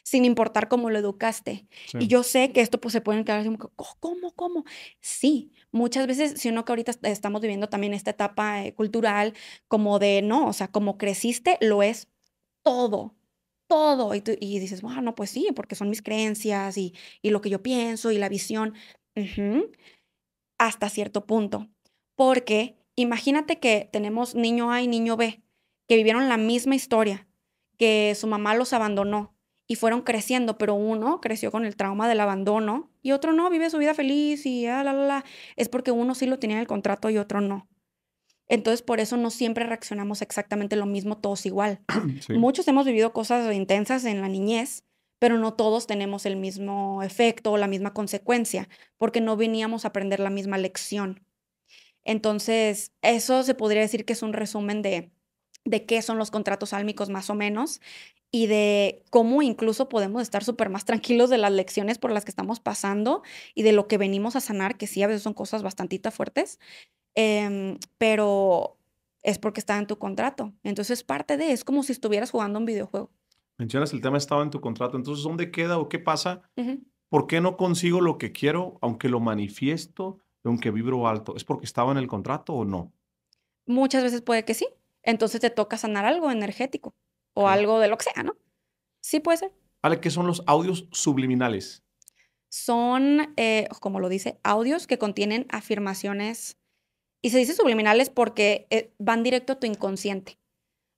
[SPEAKER 2] sin importar cómo lo educaste. Y yo sé que esto pues se puede quedar como, ¿cómo, cómo? Sí, muchas veces, si uno que ahorita estamos viviendo también esta etapa eh, cultural, como de, no, o sea, como creciste, lo es todo todo y, tú, y dices, bueno, pues sí, porque son mis creencias y, lo que yo pienso y la visión. Hasta cierto punto. Porque imagínate que tenemos niño A y niño B, que vivieron la misma historia, que su mamá los abandonó, y fueron creciendo, pero uno creció con el trauma del abandono y otro no, vive su vida feliz y ala, la, la, Es porque uno sí lo tenía en el contrato y otro no. Entonces, por eso no siempre reaccionamos exactamente lo mismo, todos igual. Muchos hemos vivido cosas intensas en la niñez, pero no todos tenemos el mismo efecto o la misma consecuencia, porque no veníamos a aprender la misma lección. Entonces, eso se podría decir que es un resumen de de qué son los contratos álmicos más o menos y de cómo incluso podemos estar súper más tranquilos de las lecciones por las que estamos pasando y de lo que venimos a sanar, que sí, a veces son cosas bastantita fuertes, em, pero es porque está en tu contrato. Entonces, parte de, es como si estuvieras jugando un videojuego.
[SPEAKER 1] Mencionas el tema estaba en tu contrato, entonces, ¿dónde queda o qué pasa? ¿Por qué no consigo lo que quiero, aunque lo manifiesto, aunque vibro alto? ¿Es porque estaba en el contrato o no?
[SPEAKER 2] Muchas veces puede que sí, entonces te toca sanar algo energético o algo de lo que sea, ¿no? Sí puede ser.
[SPEAKER 1] vale ¿qué son los audios subliminales?
[SPEAKER 2] Son, eh, como lo dice, audios que contienen afirmaciones y se dice subliminales porque eh, van directo a tu inconsciente.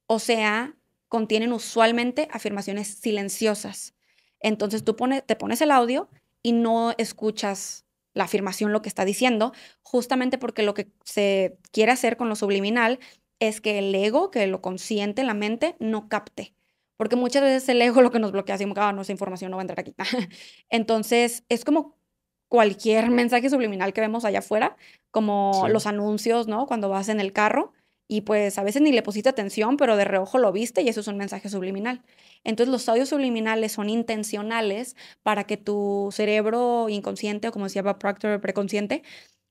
[SPEAKER 2] O sea, contienen usualmente afirmaciones silenciosas. Entonces tú te pones el audio y no escuchas la afirmación, lo que está diciendo, justamente porque lo que se quiere hacer con lo subliminal es que el ego, que lo consciente, la mente, no capte. Porque muchas veces el ego lo que nos bloquea, decimos, ah, no, esa información no va a entrar aquí. Entonces, es como cualquier mensaje subliminal que vemos allá afuera, como los anuncios, ¿no? Cuando vas en el carro y pues a veces ni le pusiste atención, pero de reojo lo viste y eso es un mensaje subliminal. Entonces los audios subliminales son intencionales para que tu cerebro inconsciente o como decía Bob Proctor, preconsciente,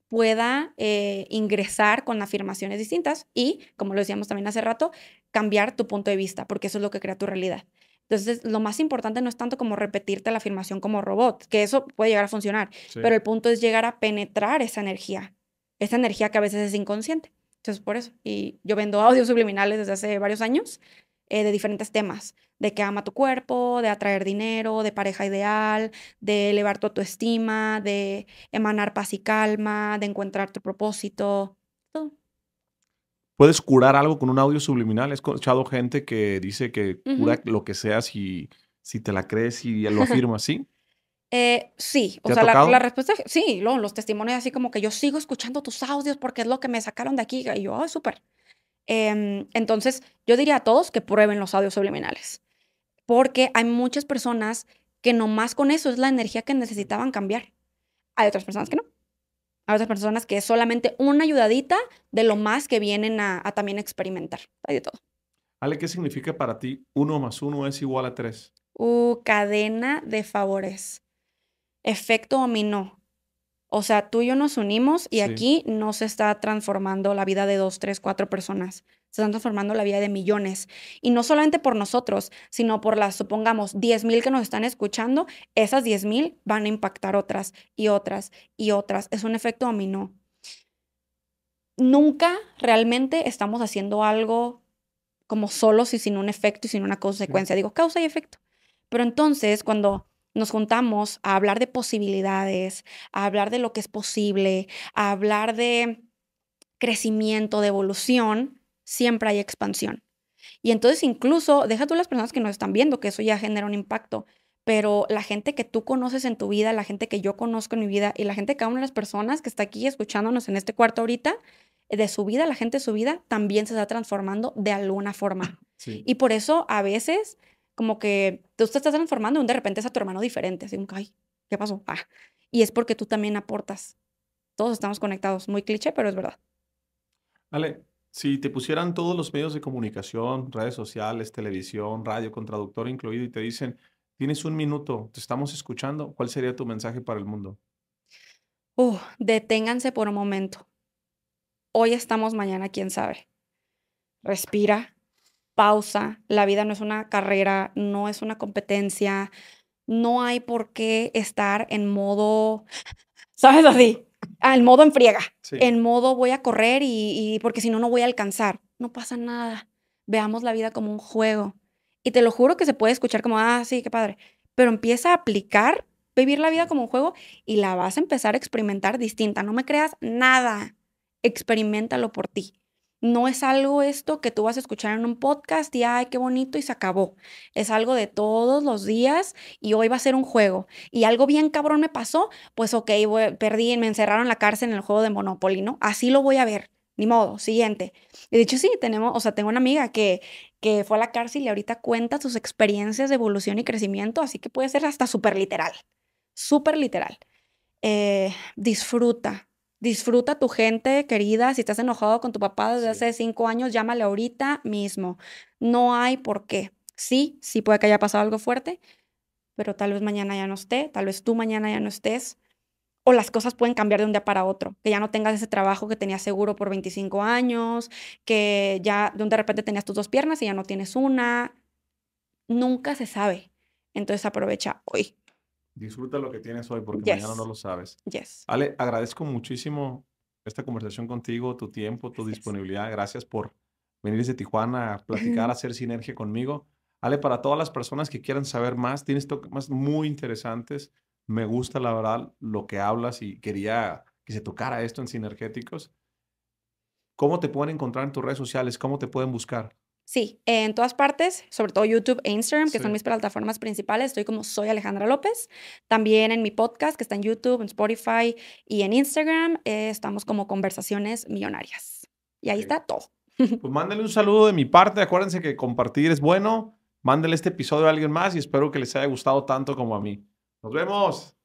[SPEAKER 2] pueda eh, ingresar con afirmaciones distintas y, como lo decíamos también hace rato, cambiar tu punto de vista, porque eso es lo que crea tu realidad. Entonces, lo más importante no es tanto como repetirte la afirmación como robot, que eso puede llegar a funcionar, pero el punto es llegar a penetrar esa energía, esa energía que a veces es inconsciente. Entonces, por eso, y yo vendo audios subliminales desde hace varios años eh, de diferentes temas, de que ama tu cuerpo, de atraer dinero, de pareja ideal, de elevar tu autoestima, de emanar paz y calma, de encontrar tu propósito,
[SPEAKER 1] ¿Puedes curar algo con un audio subliminal? He escuchado gente que dice que cura lo que sea si, si te la crees y lo afirmas, así?
[SPEAKER 2] Eh, sí, o sea, la, respuesta, sí, los, testimonios así como que yo sigo escuchando tus audios porque es lo que me sacaron de aquí. Y yo, súper. Em, entonces, yo diría a todos que prueben los audios subliminales, porque hay muchas personas que nomás con eso es la energía que necesitaban cambiar. Hay otras personas que no. Hay otras personas que es solamente una ayudadita de lo más que vienen a, también experimentar. Hay de todo.
[SPEAKER 1] Ale, ¿qué significa para ti uno más uno es igual a tres?
[SPEAKER 2] Uh, cadena de favores. Efecto dominó. O sea, tú y yo nos unimos y aquí no se está transformando la vida de dos, tres, cuatro personas. Se están transformando la vida de millones. Y no solamente por nosotros, sino por las, supongamos, 10 mil que nos están escuchando, esas 10 mil van a impactar otras y otras y otras. Es un efecto dominó. Nunca realmente estamos haciendo algo como solos y sin un efecto y sin una consecuencia. Digo, causa y efecto. Pero entonces, cuando nos juntamos a hablar de posibilidades, a hablar de lo que es posible, a hablar de crecimiento, de evolución, siempre hay expansión. Y entonces incluso, deja tú las personas que nos están viendo, que eso ya genera un impacto, pero la gente que tú conoces en tu vida, la gente que yo conozco en mi vida y la gente, cada una de las personas que está aquí escuchándonos en este cuarto ahorita, de su vida, la gente de su vida también se está transformando de alguna forma. Y por eso a veces como que tú te estás transformando y de repente es a tu hermano diferente, así como ay, ¿qué pasó? Ah. Y es porque tú también aportas. Todos estamos conectados. Muy cliché, pero es verdad.
[SPEAKER 1] Vale, si te pusieran todos los medios de comunicación, redes sociales, televisión, radio, con traductor incluido, y te dicen, tienes un minuto, te estamos escuchando, ¿cuál sería tu mensaje para el mundo?
[SPEAKER 2] Uh, deténganse por un momento. Hoy estamos, mañana quién sabe. Respira, pausa, la vida no es una carrera, no es una competencia, no hay por qué estar en modo, ¿sabes así? al modo en en modo voy a correr y, y porque si no, no voy a alcanzar. No pasa nada. Veamos la vida como un juego. Y te lo juro que se puede escuchar como, ah, sí, qué padre. Pero empieza a aplicar, vivir la vida como un juego y la vas a empezar a experimentar distinta. No me creas nada. Experimentalo por ti. No es algo esto que tú vas a escuchar en un podcast y ay, qué bonito y se acabó. Es algo de todos los días y hoy va a ser un juego. Y algo bien cabrón me pasó, pues ok, perdí y me encerraron en la cárcel en el juego de Monopoly, ¿no? Así lo voy a ver. Ni modo, siguiente. Y de hecho sí, tenemos, o sea, tengo una amiga que, que fue a la cárcel y ahorita cuenta sus experiencias de evolución y crecimiento, así que puede ser hasta súper literal, súper literal. Eh, disfruta, Disfruta tu gente querida. Si estás enojado con tu papá desde hace cinco años, llámale ahorita mismo. No hay por qué. Sí, sí puede que haya pasado algo fuerte, pero tal vez mañana ya no esté, tal vez tú mañana ya no estés. O las cosas pueden cambiar de un día para otro, que ya no tengas ese trabajo que tenías seguro por 25 años, que ya de un de repente tenías tus dos piernas y ya no tienes una. Nunca se sabe. Entonces aprovecha hoy.
[SPEAKER 1] Disfruta lo que tienes hoy porque mañana no lo sabes. Yes. Ale, agradezco muchísimo esta conversación contigo, tu tiempo, tu disponibilidad. Gracias por venir desde Tijuana a platicar, a hacer sinergia conmigo. Ale, para todas las personas que quieran saber más, tienes temas muy interesantes. Me gusta, la verdad, lo que hablas y quería que se tocara esto en Sinergéticos. ¿Cómo te pueden encontrar en tus redes sociales? ¿Cómo te pueden buscar?
[SPEAKER 2] Sí, en todas partes, sobre todo YouTube e Instagram, que son mis plataformas principales, estoy como soy Alejandra López. También en mi podcast, que está en YouTube, en Spotify y en Instagram, eh, estamos como Conversaciones Millonarias. Y ahí está todo.
[SPEAKER 1] Pues mándele un saludo de mi parte, acuérdense que compartir es bueno, Mándele este episodio a alguien más y espero que les haya gustado tanto como a mí.
[SPEAKER 2] Nos vemos.